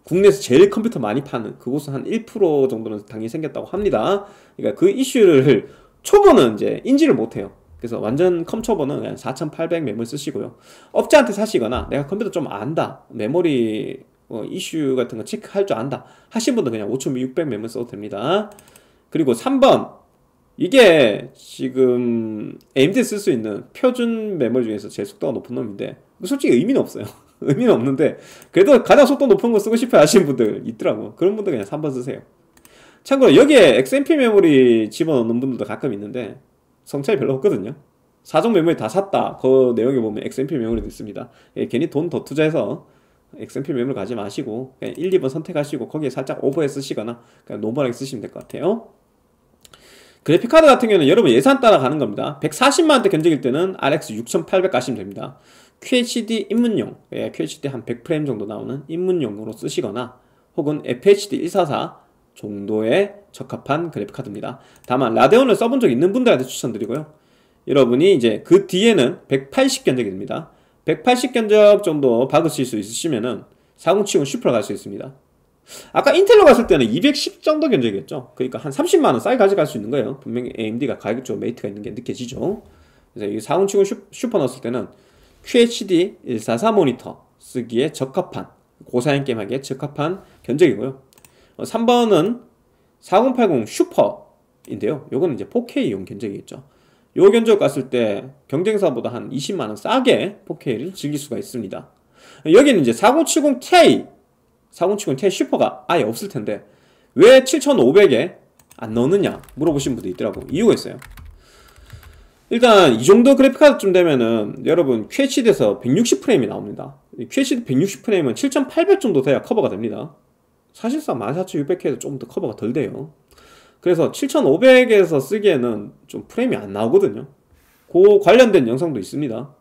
국내에서 제일 컴퓨터 많이 파는 그곳은 한 1% 정도는 당연히 생겼다고 합니다. 그러니까 그 이슈를 초보는 이제 인지를 못해요. 그래서 완전 컴처버는4800 메모리 쓰시고요. 업자한테 사시거나 내가 컴퓨터 좀 안다. 메모리 어, 이슈 같은 거 체크할 줄 안다. 하신 분은 그냥 5600 메모리 써도 됩니다. 그리고 3번 이게 지금 AMD 쓸 수 있는 표준 메모리 중에서 제일 속도가 높은 놈인데 솔직히 의미는 없어요. 의미는 없는데 그래도 가장 속도 높은 거 쓰고 싶어 하시는 분들 있더라고. 그런 분들 그냥 3번 쓰세요. 참고로 여기에 XMP 메모리 집어넣는 분들도 가끔 있는데 성찰이 별로 없거든요. 사종 메모리 다 샀다. 그 내용에 보면 XMP 메모리도 있습니다. 예, 괜히 돈 더 투자해서 XMP 메모리 가지 마시고 그냥 1, 2번 선택하시고 거기에 살짝 오버에 쓰시거나 그냥 노멀하게 쓰시면 될 것 같아요. 그래픽카드 같은 경우는 여러분 예산 따라 가는 겁니다. 140만원대 견적일 때는 RX 6800 가시면 됩니다. QHD 입문용, 예, QHD 한 100프레임 정도 나오는 입문용으로 쓰시거나 혹은 FHD 144 정도의 적합한 그래픽카드입니다. 다만 라데온을 써본 적 있는 분들한테 추천드리고요. 여러분이 이제 그 뒤에는 180 견적이 됩니다. 180 견적 정도 받으실 수 있으시면은 4070 슈퍼로 갈 수 있습니다. 아까 인텔로 갔을 때는 210 정도 견적이었죠. 그러니까 한 30만원 싸게 가져갈 수 있는 거예요. 분명히 AMD가 가격 쪽 메이트가 있는 게 느껴지죠. 그래서 이4070 슈퍼 넣었을 때는 QHD 144 모니터 쓰기에 적합한 고사양 게임하기에 적합한 견적이고요. 3번은 어, 4080 슈퍼인데요. 요거는 이제 4K용 견적이겠죠. 요 견적 갔을 때 경쟁사보다 한 20만원 싸게 4K를 즐길 수가 있습니다. 여기는 이제 4070 Ti, 4070 Ti 슈퍼가 아예 없을 텐데 왜 7500에 안 넣느냐 물어보신 분도 있더라고 이유가 있어요. 일단 이 정도 그래픽카드쯤 되면은 여러분 QHD에서 160프레임이 나옵니다. QHD 160프레임은 7 8 0 0 정도 돼야 커버가 됩니다. 사실상 14,600K도 좀더 커버가 덜 돼요. 그래서 7,500에서 쓰기에는 좀 프레임이 안 나오거든요. 고 관련된 영상도 있습니다.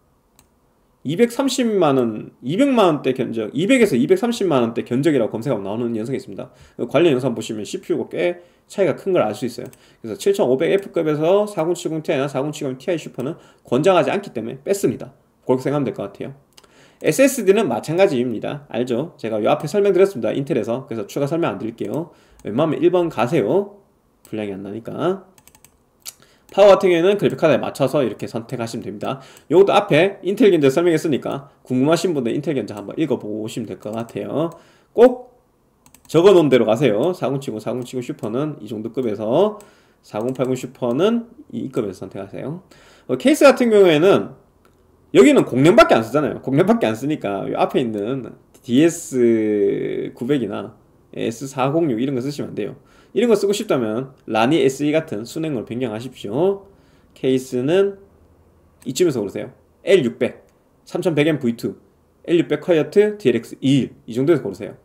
230만원, 200만원대 견적, 200에서 230만원대 견적이라고 검색하면 나오는 영상이 있습니다. 그 관련 영상 보시면 CPU가 꽤 차이가 큰 걸 알 수 있어요. 그래서 7500F급에서 4070ti나 4070ti 슈퍼는 권장하지 않기 때문에 뺐습니다. 그렇게 생각하면 될 것 같아요. SSD는 마찬가지입니다. 알죠? 제가 요 앞에 설명드렸습니다. 인텔에서. 그래서 추가 설명 안 드릴게요. 웬만하면 1번 가세요. 분량이 안 나니까. 파워 같은 경우에는 그래픽카드에 맞춰서 이렇게 선택하시면 됩니다. 요것도 앞에 인텔 견제 설명했으니까 궁금하신 분들 인텔 견제 한번 읽어보시면 될 것 같아요. 꼭 적어놓은 대로 가세요. 4070, 4070 슈퍼는 이 정도 급에서 4080 슈퍼는 이급에서 선택하세요. 어, 케이스 같은 경우에는 여기는 공랭밖에 안 쓰잖아요 공랭밖에 안 쓰니까 앞에 있는 DS900이나 S406 이런 거 쓰시면 안 돼요 이런 거 쓰고 싶다면 라니 SE 같은 순행으로 변경하십시오 케이스는 이쯤에서 고르세요 L600 3100M V2 L600 콰이어트 DLX21 이 정도에서 고르세요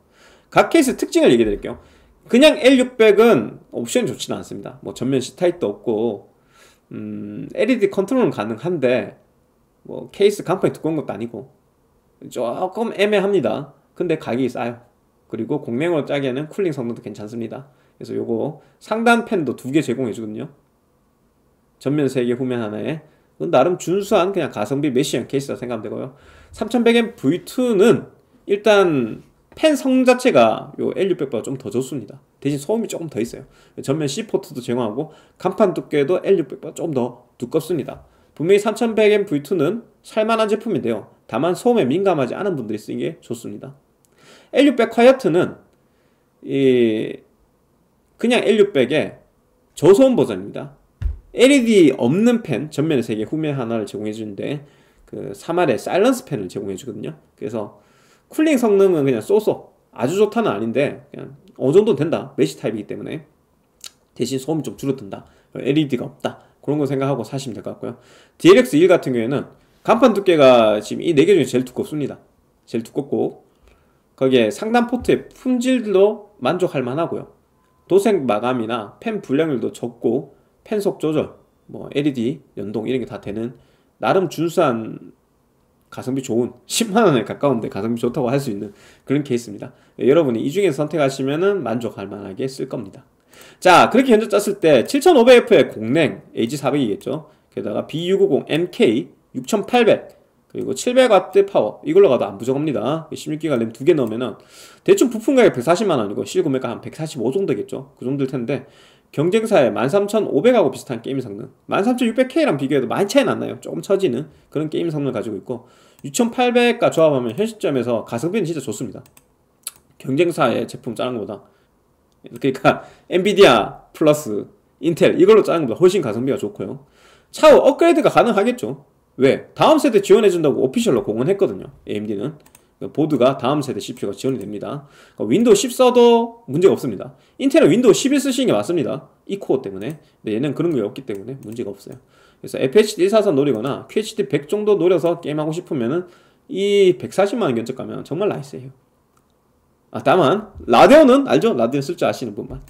각 케이스 특징을 얘기해 드릴게요 그냥 L600은 옵션이 좋지는 않습니다 뭐 전면 시타입도 없고 음, LED 컨트롤은 가능한데 뭐 케이스 간판이 두꺼운 것도 아니고 조금 애매합니다. 근데 가격이 싸요. 그리고 공랭으로 짜기에는 쿨링 성능도 괜찮습니다. 그래서 요거 상단 팬도 두 개 제공해 주거든요. 전면 세 개, 후면 하나에 나름 준수한 그냥 가성비 메시한 케이스라 생각하면 되고요. 3100M V2는 일단 팬 성 자체가 요 L600보다 좀 더 좋습니다. 대신 소음이 조금 더 있어요. 전면 C 포트도 제공하고 간판 두께도 L600보다 좀 더 두껍습니다. 분명히 3100M V2는 살만한 제품인데요. 다만 소음에 민감하지 않은 분들이 쓰는 게 좋습니다. L600 콰이어트는 이 그냥 L600의 저소음 버전입니다. LED 없는 펜, 전면에 3개, 후면 하나를 제공해주는데 그 3R의 사일런스 펜을 제공해주거든요. 그래서 쿨링 성능은 그냥 쏘쏘 아주 좋다는 아닌데 그냥 어느 정도 된다. 메시 타입이기 때문에 대신 소음이 좀 줄어든다. LED가 없다. 그런 거 생각하고 사시면 될 것 같고요. DLX1 같은 경우에는 간판 두께가 지금 이 네 개 중에 제일 두껍습니다. 제일 두껍고 거기에 상단 포트의 품질도 만족할 만하고요. 도색 마감이나 펜 불량률도 적고 펜 속 조절, 뭐 LED 연동 이런 게 다 되는 나름 준수한 가성비 좋은 10만원에 가까운데 가성비 좋다고 할 수 있는 그런 케이스입니다 네, 여러분이 이 중에서 선택하시면 만족할 만하게 쓸 겁니다 자, 그렇게 현재 짰을 때 7500F의 공랭 AG400이겠죠. 게다가 B650MK 6800 그리고 700W 파워 이걸로 가도 안 부족합니다. 16기가 램두 개 넣으면은 대충 부품 가격 140만 원이고 실구매가 한 145 정도 겠죠. 그 정도일 텐데 경쟁사의 13,500하고 비슷한 게임 성능 13,600K랑 비교해도 많이 차이 났나요? 조금 처지는 그런 게임 성능을 가지고 있고 6,800과 조합하면 현실점에서 가성비는 진짜 좋습니다 경쟁사의 제품 짜는 것보다 그러니까 엔비디아 플러스 인텔 이걸로 짜는 것보다 훨씬 가성비가 좋고요. 차후 업그레이드가 가능하겠죠. 왜? 다음 세대 지원해준다고 오피셜로 공언했거든요. AMD는. 그러니까 보드가 다음 세대 CPU가 지원이 됩니다. 그러니까 윈도우 14도 문제가 없습니다. 인텔은 윈도우 11 쓰시는 게 맞습니다. 이 코어 때문에. 근데 얘는 그런 게 없기 때문에 문제가 없어요. 그래서 FHD 144 노리거나 QHD 100 정도 노려서 게임하고 싶으면은 이 140만원 견적 가면 정말 나이스해요. 아, 다만 라데오는 알죠? 라데온 쓸줄 아시는 분만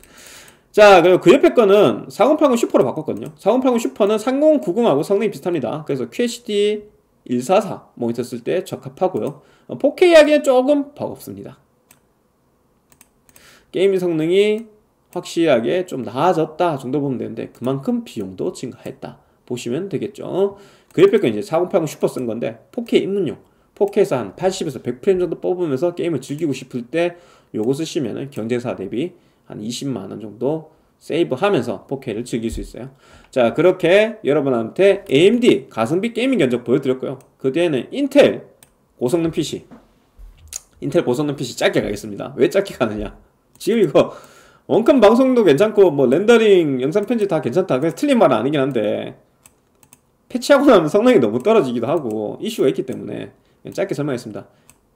자 그리고 그 옆에 거는 4080 슈퍼로 바꿨거든요 4080 슈퍼는 3090하고 성능이 비슷합니다 그래서 QHD 144 모니터 쓸 때 적합하고요 4K 어, 하기엔 조금 버겁습니다 게임 성능이 확실하게 좀 나아졌다 정도 보면 되는데 그만큼 비용도 증가했다 보시면 되겠죠 그 옆에 건 이제 4080 슈퍼 쓴 건데 4K 입문용 4K에서 한 80에서 100프레임 정도 뽑으면서 게임을 즐기고 싶을 때 요거 쓰시면은 경쟁사 대비 한 20만원 정도 세이브하면서 4K를 즐길 수 있어요 자 그렇게 여러분한테 AMD 가성비 게이밍 견적 보여드렸고요 그 뒤에는 인텔 고성능 PC 인텔 고성능 PC 짧게 가겠습니다 왜 짧게 가느냐 지금 이거 원컴 방송도 괜찮고 뭐 렌더링 영상 편집 다 괜찮다 그래서 틀린 말은 아니긴 한데 패치하고 나면 성능이 너무 떨어지기도 하고 이슈가 있기 때문에 짧게 설명했습니다.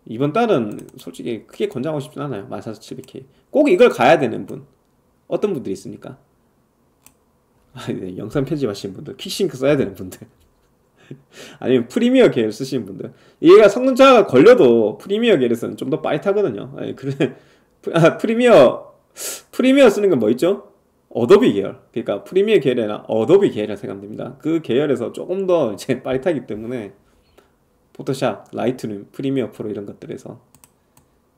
이번 달은 솔직히 크게 권장하고 싶진 않아요. 14,700K. 꼭 이걸 가야 되는 분. 어떤 분들이 있습니까? 아, 네. 영상 편집하시는 분들, 퀵싱크 써야 되는 분들. 아니면 프리미어 계열 쓰시는 분들. 얘가 성능차가 걸려도 프리미어 계열에서는 좀 더 빠릿하거든요. 아니, 예, 그래. 아, 프리미어, 프리미어 쓰는 건 뭐 있죠? 어도비 계열. 그러니까 프리미어 계열이나 어도비 계열이라 생각 됩니다. 그 계열에서 조금 더 이제 빠릿하기 때문에 포토샵, 라이트룸, 프리미어 프로 이런 것들에서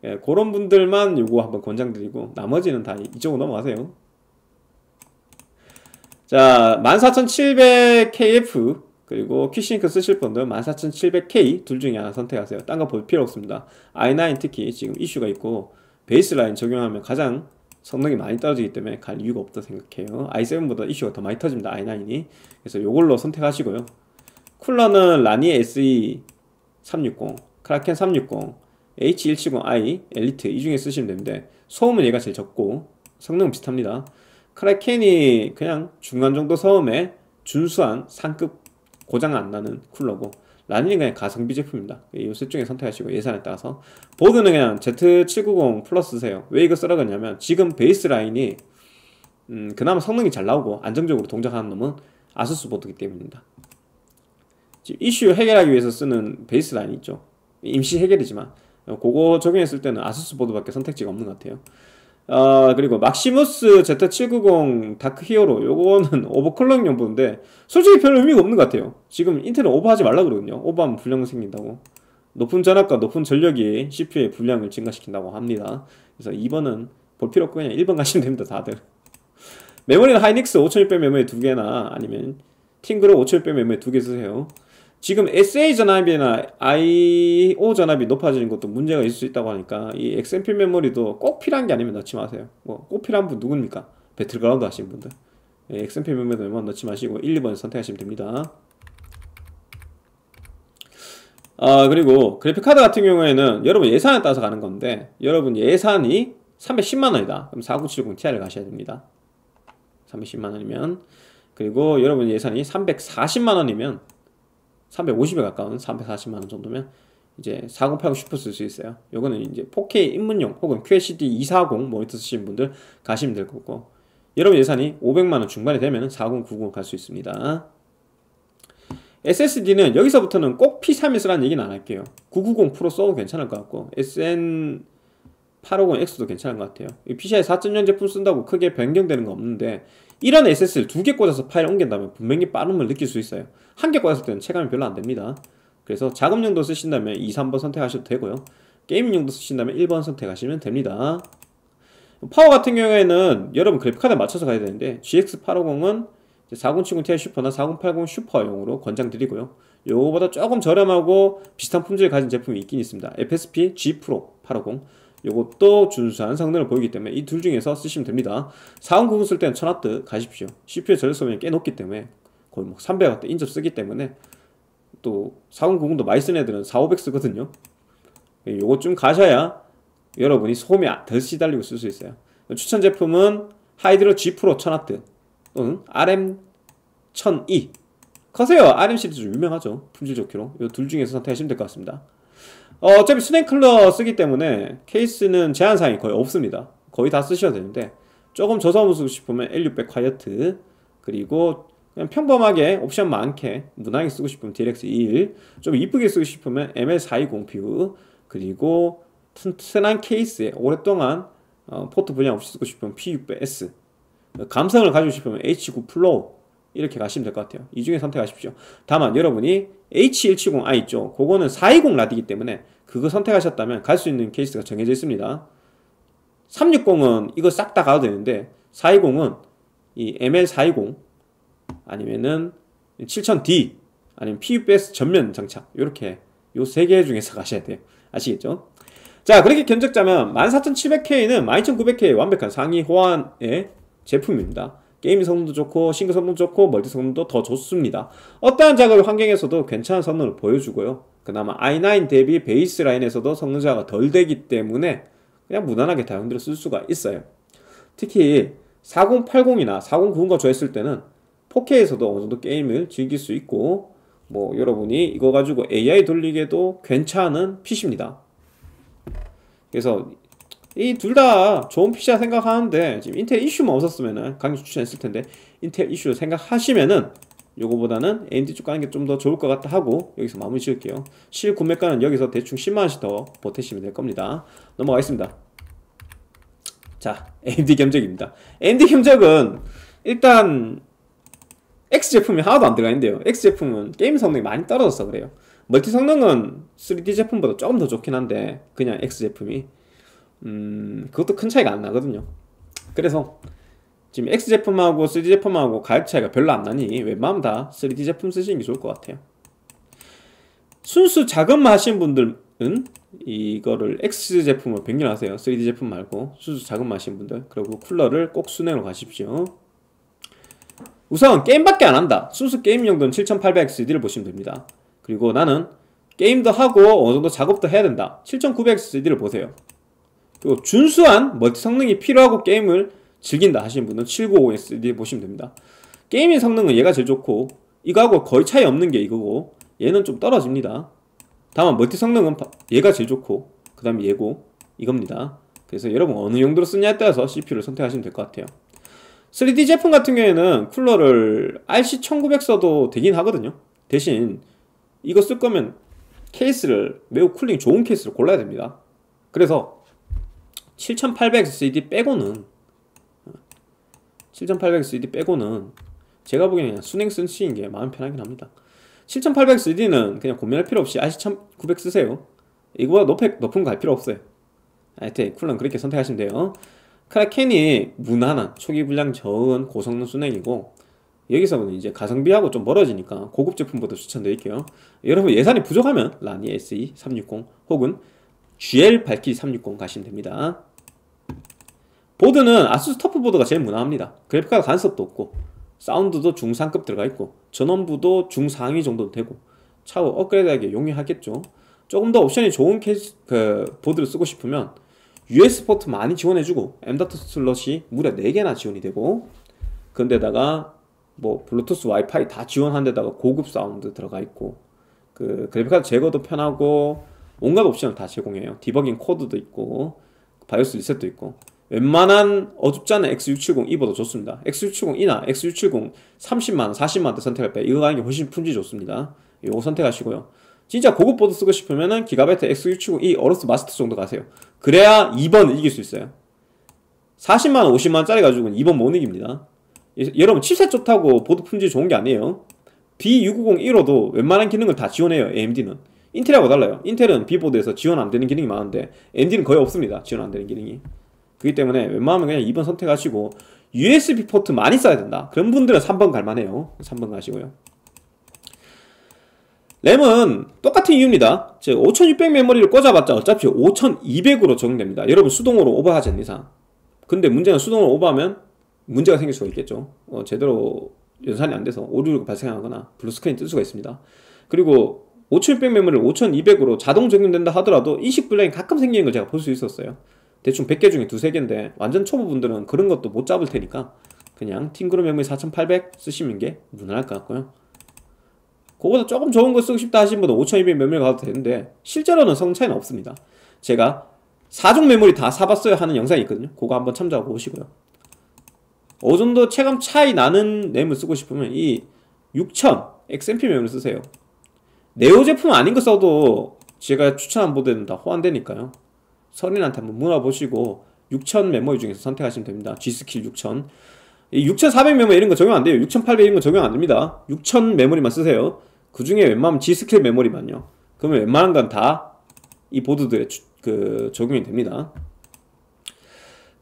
예, 그런 분들만 요거 한번 권장드리고 나머지는 다 이쪽으로 넘어가세요 자 14700KF 그리고 퀴싱크 쓰실 분들 14700K 둘 중에 하나 선택하세요 딴 거 볼 필요 없습니다 i9 특히 지금 이슈가 있고 베이스라인 적용하면 가장 성능이 많이 떨어지기 때문에 갈 이유가 없다 생각해요 i7보다 이슈가 더 많이 터집니다 i9이 그래서 요걸로 선택하시고요 쿨러는 라니 SE 360, 크라켄 360, H170i, 엘리트 이 중에 쓰시면 되는데 소음은 얘가 제일 적고 성능 비슷합니다. 크라켄이 그냥 중간 정도 소음에 준수한 상급 고장 안 나는 쿨러고 라니는 그냥 가성비 제품입니다. 요셋 중에 선택하시고 예산에 따라서 보드는 그냥 Z790 플러스세요. 왜 이거 쓰라고 했냐면 지금 베이스 라인이 음, 그나마 성능이 잘 나오고 안정적으로 동작하는 놈은 아수스 보드기 때문입니다. 이슈 해결하기 위해서 쓰는 베이스라인 있죠. 임시 해결이지만 그거 적용했을 때는 아수스 보드밖에 선택지가 없는 것 같아요. 어, 그리고 막시무스 Z790 다크 히어로 요거는 오버클럭 용부인데 솔직히 별 의미가 없는 것 같아요. 지금 인텔은 오버하지 말라 그러거든요. 오버하면 불량 생긴다고. 높은 전압과 높은 전력이 CPU의 불량을 증가시킨다고 합니다. 그래서 2번은 볼 필요 없고 그냥 1번 가시면 됩니다. 다들. 메모리는 하이닉스 5600 메모리 두개나 아니면 팅그로 5600 메모리 두개 쓰세요. 지금 SA 전압이나 IO 전압이 높아지는 것도 문제가 있을 수 있다고 하니까 이 XMP 메모리도 꼭 필요한 게 아니면 넣지 마세요. 뭐 꼭 필요한 분 누굽니까? 배틀그라운드 하시 분들. 예, XMP 메모리도 웬만 넣지 마시고 1, 2번 선택하시면 됩니다. 아 그리고 그래픽카드 같은 경우에는 여러분 예산에 따라서 가는 건데 여러분 예산이 310만원이다. 그럼 4970 Ti를 가셔야 됩니다. 310만원이면 그리고 여러분 예산이 340만원이면 350에 가까운 340만원 정도면 이제 4080 슈퍼 쓸 수 있어요 요거는 이제 4K 입문용 혹은 QHD 240 모니터 쓰시는 분들 가시면 될 거고 여러분 예산이 500만원 중반이 되면 4090 갈 수 있습니다 SSD는 여기서부터는 꼭 P3에 쓰라는 얘기는 안 할게요 990 프로 써도 괜찮을 것 같고 SN 850X도 괜찮은 것 같아요 PCI 4.0 제품 쓴다고 크게 변경되는 거 없는데 이런 SS를 두 개 꽂아서 파일 옮긴다면 분명히 빠름을 느낄 수 있어요 한 개 꽂았을 때는 체감이 별로 안 됩니다 그래서 작업용도 쓰신다면 2, 3번 선택하셔도 되고요 게임용도 쓰신다면 1번 선택하시면 됩니다 파워 같은 경우에는 여러분 그래픽카드에 맞춰서 가야 되는데 GX850은 4070 Ti 슈퍼나 4080 슈퍼용으로 권장드리고요 요거보다 조금 저렴하고 비슷한 품질을 가진 제품이 있긴 있습니다 FSP G 프로 850 요것도 준수한 성능을 보이기 때문에 이 둘 중에서 쓰시면 됩니다 490쓸 때는 1000W 가십시오 c p u 전력 소비는 꽤 높기 때문에 거의 뭐 300W 인접 쓰기 때문에 또 4090도 많이 쓰는 애들은 4500 쓰거든요 예, 요거 좀 가셔야 여러분이 소음이 덜 시달리고 쓸 수 있어요 추천 제품은 하이드로 G 프로 1000W 또는 RM 1 0 0 0 커세요 RM 시리즈 유명하죠 품질 좋기로 이둘 중에서 선택하시면 될 것 같습니다 어, 어차피 스낵클러 쓰기 때문에 케이스는 제한사항이 거의 없습니다. 거의 다 쓰셔도 되는데 조금 저소음 쓰고 싶으면 L600 콰이어트 그리고 그냥 평범하게 옵션 많게 무난하게 쓰고 싶으면 DLX21 좀 이쁘게 쓰고 싶으면 ML420PU 그리고 튼튼한 케이스에 오랫동안 어, 포트 분량 없이 쓰고 싶으면 P600S 어, 감성을 가지고 싶으면 H9 플로우 이렇게 가시면 될 것 같아요 이 중에 선택하십시오 다만 여러분이 H170i 있죠 그거는 420 라디기 때문에 그거 선택하셨다면 갈 수 있는 케이스가 정해져 있습니다. 360은 이거 싹 다 가도 되는데 420은 이 ML420 아니면은 7000D 아니면 PUBS 전면 장착 이렇게 요 세 개 중에서 가셔야 돼요. 아시겠죠? 자 그렇게 견적자면 14700K는 12900K 완벽한 상위 호환의 제품입니다. 게임 성능도 좋고 싱글 성능도 좋고 멀티 성능도 더 좋습니다. 어떠한 작업 환경에서도 괜찮은 성능을 보여주고요. 그나마 i9 대비 베이스 라인에서도 성능 저하가 덜 되기 때문에 그냥 무난하게 다용도로 쓸 수가 있어요. 특히 4080이나 4090과 조했을 때는 4K에서도 어느 정도 게임을 즐길 수 있고 뭐 여러분이 이거 가지고 AI 돌리기에도 괜찮은 PC입니다. 그래서 이 둘 다 좋은 PC라 생각하는데 지금 인텔 이슈만 없었으면은 강력 추천했을 텐데 인텔 이슈 생각하시면은 요거보다는 AMD 쪽 가는 게 좀 더 좋을 것 같다 하고 여기서 마무리 지을게요 실 구매가는 여기서 대충 10만원씩 더 보태시면 될 겁니다 넘어가겠습니다 자 AMD 겸적입니다 AMD 겸적은 일단 X 제품이 하나도 안 들어가 있는데요 X 제품은 게임 성능이 많이 떨어져서 그래요 멀티 성능은 3D 제품보다 조금 더 좋긴 한데 그냥 X 제품이 음 그것도 큰 차이가 안 나거든요 그래서 지금 X 제품하고 3D 제품하고 가격 차이가 별로 안 나니 웬만하면 다 3D 제품 쓰시는 게 좋을 것 같아요 순수 자금만 하시는 분들은 이거를 X 제품으로 변경하세요 3D 제품 말고 순수 자금만 하시는 분들 그리고 쿨러를 꼭순회로 가십시오 우선 게임밖에 안 한다 순수 게임 용도는 7800XD를 보시면 됩니다 그리고 나는 게임도 하고 어느정도 작업도 해야 된다 7900XD를 보세요 그리고 준수한 멀티 성능이 필요하고 게임을 즐긴다 하시는 분은 795SD 보시면 됩니다. 게이밍 성능은 얘가 제일 좋고 이거하고 거의 차이 없는 게 이거고 얘는 좀 떨어집니다. 다만 멀티 성능은 얘가 제일 좋고 그 다음에 얘고 이겁니다. 그래서 여러분 어느 용도로 쓰냐에 따라서 CPU를 선택하시면 될 것 같아요. 3D 제품 같은 경우에는 쿨러를 RC1900 써도 되긴 하거든요. 대신 이거 쓸 거면 케이스를 매우 쿨링 좋은 케이스를 골라야 됩니다. 그래서 7800 s d 빼고는 7800CD 빼고는 제가 보기에는 그냥 순행 쓴시인게 마음 편하긴 합니다 7800CD는 그냥 고민할 필요 없이 r c 9 0 0 쓰세요 이거보다 높 높은 거 할 필요 없어요 하여튼 쿨런 그렇게 선택하시면 돼요 크라켄이 무난한 초기 분량 저은 고성능 순행이고 여기서는 이제 가성비하고 좀 멀어지니까 고급 제품부터 추천드릴게요 여러분 예산이 부족하면 라니 SE 360 혹은 GL 발키 360 가시면 됩니다 보드는 아수스 터프 보드가 제일 무난합니다 그래픽카드 간섭도 없고 사운드도 중상급 들어가 있고 전원부도 중상위 정도 되고 차후 업그레이드하기 용이하겠죠 조금 더 옵션이 좋은 케이스, 그 보드를 쓰고 싶으면 US 포트 많이 지원해주고 M.2 슬롯이 무려 4개나 지원이 되고 그런데다가 뭐 블루투스 와이파이 다 지원한 데다가 고급 사운드 들어가 있고 그 그래픽카드 제거도 편하고 온갖 옵션을 다 제공해요 디버깅 코드도 있고 바이오스 리셋도 있고 웬만한 어둡지 않은 X670 입어도 좋습니다. X670이나 X670 3 0만4 0만대 선택할 때 이거 가는 게 훨씬 품질 좋습니다. 이거 예, 선택하시고요. 진짜 고급 보드 쓰고 싶으면은 기가베트 X670E 어로스 마스터 정도 가세요. 그래야 2번 이길 수 있어요. 4 0만5 0만짜리 가지고는 2번 못 이깁니다. 예, 여러분 칩셋 좋다고 보드 품질 좋은 게 아니에요. B69015도 웬만한 기능을 다 지원해요. AMD는. 인텔하고 달라요. 인텔은 B보드에서 지원 안 되는 기능이 많은데 AMD는 거의 없습니다. 지원 안 되는 기능이. 그렇기 때문에 웬만하면 그냥 2번 선택하시고 USB 포트 많이 써야 된다. 그런 분들은 3번 갈만해요. 3번 가시고요. 램은 똑같은 이유입니다. 5600 메모리를 꽂아봤자 어차피 5200으로 적용됩니다. 여러분 수동으로 오버하지 않는 이상. 근데 문제는 수동으로 오버하면 문제가 생길 수가 있겠죠. 어, 제대로 연산이 안 돼서 오류가 발생하거나 블루스크린 뜰 수가 있습니다. 그리고 5600 메모리를 5200으로 자동 적용된다 하더라도 인식 불량이 가끔 생기는 걸 제가 볼 수 있었어요. 대충 100개 중에 두 세 개인데 완전 초보분들은 그런 것도 못 잡을 테니까 그냥 팅그룹 명미 4800 쓰시는 게 무난할 것 같고요 그거보다 조금 좋은 거 쓰고 싶다 하신 분은 5200메모 가도 되는데 실제로는 성차이는 없습니다 제가 4종 메모리 다 사봤어요 하는 영상이 있거든요 그거 한번 참조하고 보시고요 어느 정도 체감 차이 나는 램을 쓰고 싶으면 이 6000 XMP 메모리 쓰세요 네오 제품 아닌 거 써도 제가 추천한 보델은다 호환되니까요 선인한테 한번 물어보시고 6000 메모리 중에서 선택하시면 됩니다. G스킬 6000 6400 메모 리 이런 거 적용 안 돼요. 6800 이런 거 적용 안 됩니다. 6000 메모리만 쓰세요. 그 중에 웬만하면 G스킬 메모리만요. 그러면 웬만한 건 다 이 보드들에 주, 그 적용이 됩니다.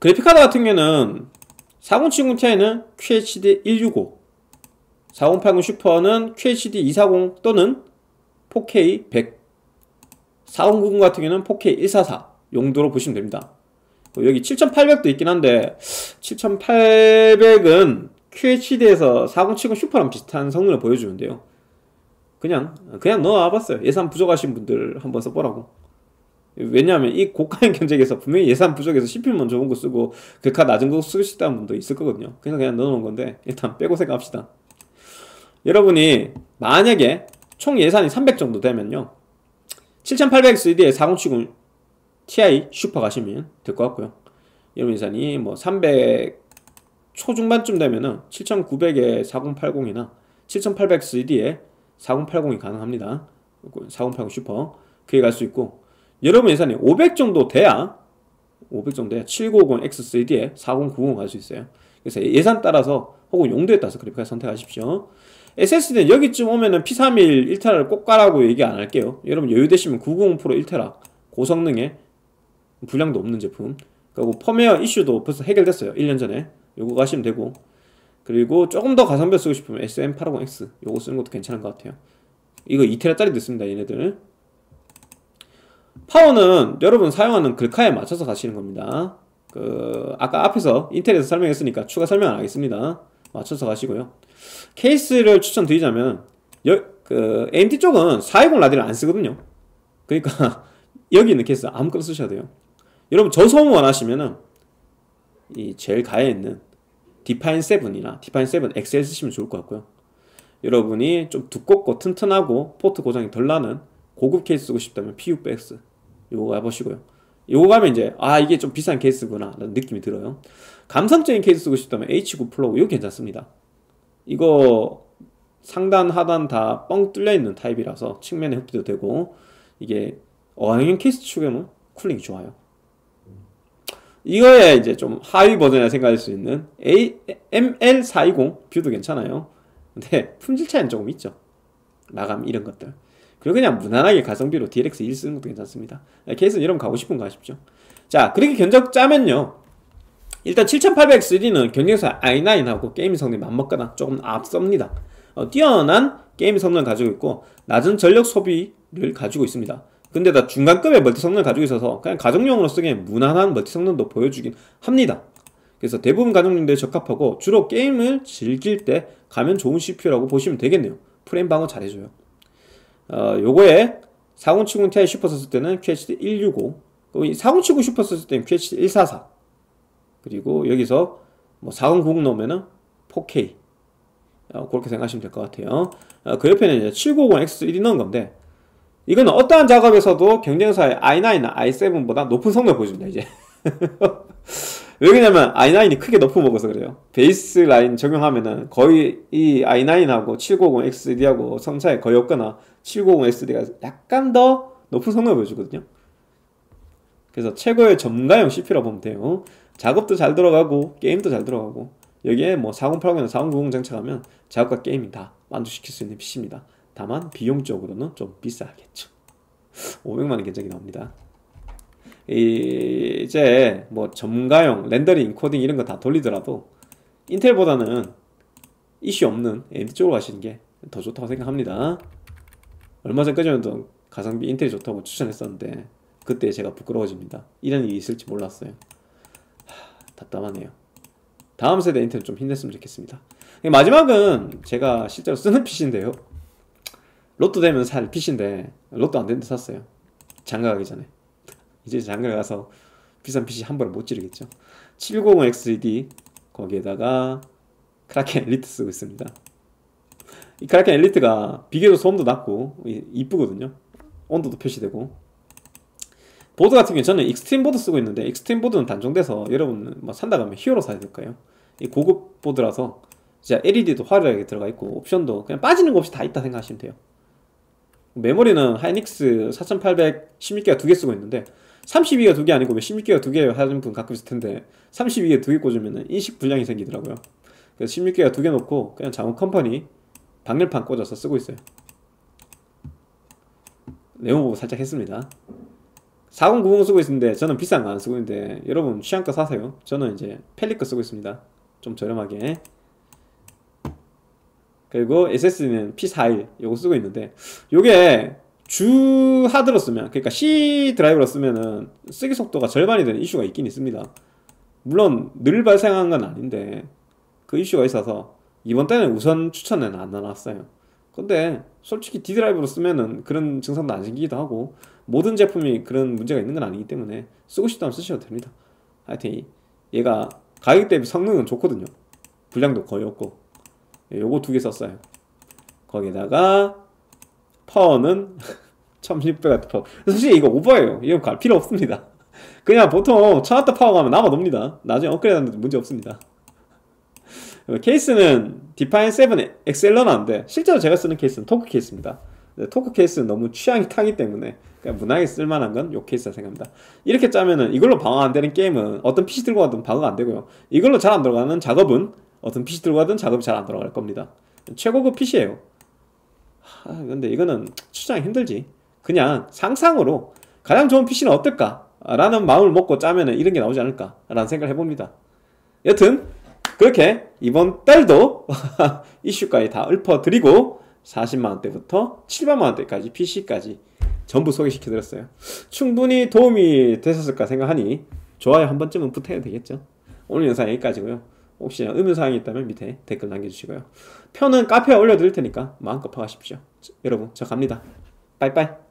그래픽카드 같은 경우는 4070 Ti는 QHD 165 4080 슈퍼는 QHD 240 또는 4K 100 4090 같은 경우는 4K 144 용도로 보시면 됩니다. 뭐 여기 7800도 있긴 한데 7800은 QHD에서 4070 슈퍼랑 비슷한 성능을 보여주는데요. 그냥 그냥 넣어와봤어요. 예산 부족하신 분들 한번 써보라고. 왜냐하면 이 고가인 견적에서 분명히 예산 부족해서 CPU만 좋은 거 쓰고 극하 그 낮은 거 쓰고 싶다는 분도 있을 거거든요. 그래서 그냥 넣어놓은 건데 일단 빼고 생각합시다. 여러분이 만약에 총 예산이 300 정도 되면요. 7800 XD에 4070 TI 슈퍼 가시면 될 것 같고요. 여러분 예산이 뭐300 초중반쯤 되면은 7900에 4080이나 7800 CD에 4080이 가능합니다. 4080 슈퍼 그게 갈 수 있고 여러분 예산이 500 정도 돼야 500 정도 돼야 7950 x c d 에4090 갈 수 있어요. 그래서 예산 따라서 혹은 용도에 따라서 그래픽카 선택하십시오. SSD는 여기쯤 오면은 P31 1테라를 꼭 가라고 얘기 안 할게요. 여러분 여유 되시면 990 프로 1테라 고성능에 불량도 없는 제품 그리고 펌웨어 이슈도 벌써 해결됐어요 1년 전에 요거 가시면 되고 그리고 조금 더 가성비로 쓰고 싶으면 SM850X 요거 쓰는 것도 괜찮은 것 같아요 이거 2테라짜리도 있습니다 얘네들 파워는 여러분 사용하는 글카에 맞춰서 가시는 겁니다 그 아까 앞에서 인텔에서 설명했으니까 추가 설명 안 하겠습니다 맞춰서 가시고요 케이스를 추천드리자면 여, 그 AMD 쪽은 420 라디를 안 쓰거든요 그러니까 여기 있는 케이스 아무거나 쓰셔도 돼요 여러분 저소음 원하시면은 이 제일 가에 있는 디파인 7이나 디파인 7 XL 쓰시면 좋을 것 같고요. 여러분이 좀 두껍고 튼튼하고 포트 고장이 덜 나는 고급 케이스 쓰고 싶다면 PU-X 요거 가보시고요. 요거 가면 이제 아 이게 좀 비싼 케이스구나 라는 느낌이 들어요. 감성적인 케이스 쓰고 싶다면 H9 플러그 요거 괜찮습니다. 이거 상단 하단 다 뻥 뚫려있는 타입이라서 측면에 흡비도 되고 이게 어항형 케이스 축에는 쿨링이 좋아요. 이거에 이제 좀 하위 버전이라 생각할 수 있는 A, ML420 뷰도 괜찮아요. 근데 품질 차이는 조금 있죠. 마감 이런 것들. 그리고 그냥 무난하게 가성비로 DLX1 쓰는 것도 괜찮습니다. 네, 케이스는 여러분 가고 싶은 거하십시 자, 그렇게 견적 짜면요. 일단 7800-3는 경쟁사 i9하고 게임 성능이 맞먹거나 조금 앞섭니다. 어, 뛰어난 게임 성능을 가지고 있고 낮은 전력 소비를 가지고 있습니다. 근데 다 중간급의 멀티 성능을 가지고 있어서 그냥 가정용으로 쓰기엔 무난한 멀티 성능도 보여주긴 합니다. 그래서 대부분 가정용들에 적합하고 주로 게임을 즐길 때 가면 좋은 CPU라고 보시면 되겠네요. 프레임 방어 잘해줘요. 어, 요거에 4070 Ti 슈퍼 썼을 때는 QHD 165 4070 슈퍼 썼을 때는 QHD 144 그리고 여기서 뭐4090 넣으면은 4K 어, 그렇게 생각하시면 될 것 같아요. 어, 그 옆에는 이제 750X1이 넣은 건데 이건 어떠한 작업에서도 경쟁사의 i9나 i7보다 높은 성능을 보여줍니다 이제 왜냐면 i9이 크게 높은 먹어서 그래요 베이스 라인 적용하면은 거의 이 i9하고 790XD하고 성차이 거의 없거나 790XD가 약간 더 높은 성능을 보여주거든요 그래서 최고의 전가용 CPU라고 보면 돼요 작업도 잘 들어가고 게임도 잘 들어가고 여기에 뭐 4080이나 4090 장착하면 작업과 게임이 다 만족시킬 수 있는 PC입니다 다만 비용적으로는 좀 비싸겠죠. 500만 원 견적이 나옵니다. 이제 뭐 점가용, 렌더링, 코딩 이런 거 다 돌리더라도 인텔보다는 이슈 없는 AMD 쪽으로 가시는 게 더 좋다고 생각합니다. 얼마 전까지는 가성비 인텔이 좋다고 추천했었는데 그때 제가 부끄러워집니다. 이런 일이 있을지 몰랐어요. 하, 답답하네요. 다음 세대 인텔은 좀 힘냈으면 좋겠습니다. 마지막은 제가 실제로 쓰는 PC인데요. 로또 되면 살 PC인데 로또 안 되는데 샀어요 장가 가기 전에 이제 장가 가서 비싼 p 이한 번에 못 지르겠죠 790XD 3 거기에다가 크라켄 엘리트 쓰고 있습니다 이 크라켄 엘리트가 비교적 소음도 낮고 이쁘거든요 온도도 표시되고 보드 같은 경우에 저는 익스트림 보드 쓰고 있는데 익스트림 보드는 단종돼서 여러분 뭐 산다 가면 히어로 사야 될까요? 이 고급 보드라서 진짜 LED도 화려하게 들어가 있고 옵션도 그냥 빠지는 거 없이 다 있다 생각하시면 돼요 메모리는 하이닉스 4816개가 두 개 쓰고 있는데 32개가 두 개 아니고 왜 뭐 16개가 두개 하는 분 가끔 있을 텐데 32개 두개 꽂으면 인식 불량이 생기더라고요. 그래서 16개가 두 개 놓고 그냥 자원 컴퍼니 박렬판 꽂아서 쓰고 있어요. 내용 보고 살짝 했습니다. 4090 쓰고 있는데 저는 비싼 거 안 쓰고 있는데 여러분 취향껏 사세요. 저는 이제 펠리크 쓰고 있습니다. 좀 저렴하게. 그리고 SS는 P41 이거 쓰고 있는데 요게 주 하드로 쓰면 그러니까 C 드라이브로 쓰면은 쓰기 속도가 절반이 되는 이슈가 있긴 있습니다 물론 늘 발생한 건 아닌데 그 이슈가 있어서 이번 때는 우선 추천은 안나왔어요 근데 솔직히 D 드라이브로 쓰면은 그런 증상도 안 생기기도 하고 모든 제품이 그런 문제가 있는 건 아니기 때문에 쓰고 싶다면 쓰셔도 됩니다 하여튼 얘가 가격 대비 성능은 좋거든요 분량도 거의 없고 예, 요거 두 개 썼어요. 거기다가 파워는 1600W 파워. 솔직히 이거 오버예요. 이거 갈 필요 없습니다. 그냥 보통 1000W 파워 가면 남아놉니다. 나중에 업그레이드 하는데 문제 없습니다. 케이스는 디파인 7엑셀러는 안돼 실제로 제가 쓰는 케이스는 토크 케이스입니다. 토크 케이스는 너무 취향이 타기 때문에 그냥 무난하 쓸만한 건 요 케이스라 생각합니다. 이렇게 짜면은 이걸로 방어 안 되는 게임은 어떤 PC 들고 가든 방어가 안 되고요. 이걸로 잘 안 들어가는 작업은 어떤 PC 들고 가든 작업이 잘 안 돌아갈 겁니다. 최고급 PC예요. 그 하, 근데 이거는 추정이 힘들지. 그냥 상상으로 가장 좋은 PC는 어떨까? 라는 마음을 먹고 짜면은 이런 게 나오지 않을까? 라는 생각을 해봅니다. 여튼, 그렇게 이번 달도 이슈까지 다 읊어드리고 40만원대부터 7만원대까지 0 PC까지 전부 소개시켜드렸어요. 충분히 도움이 되셨을까 생각하니 좋아요 한 번쯤은 부탁해도 되겠죠. 오늘 영상 여기까지고요. 혹시 의문사항이 있다면 밑에 댓글 남겨주시고요. 표는 카페에 올려드릴 테니까 마음껏 파가십시오. 여러분, 저 갑니다. 빠이빠이.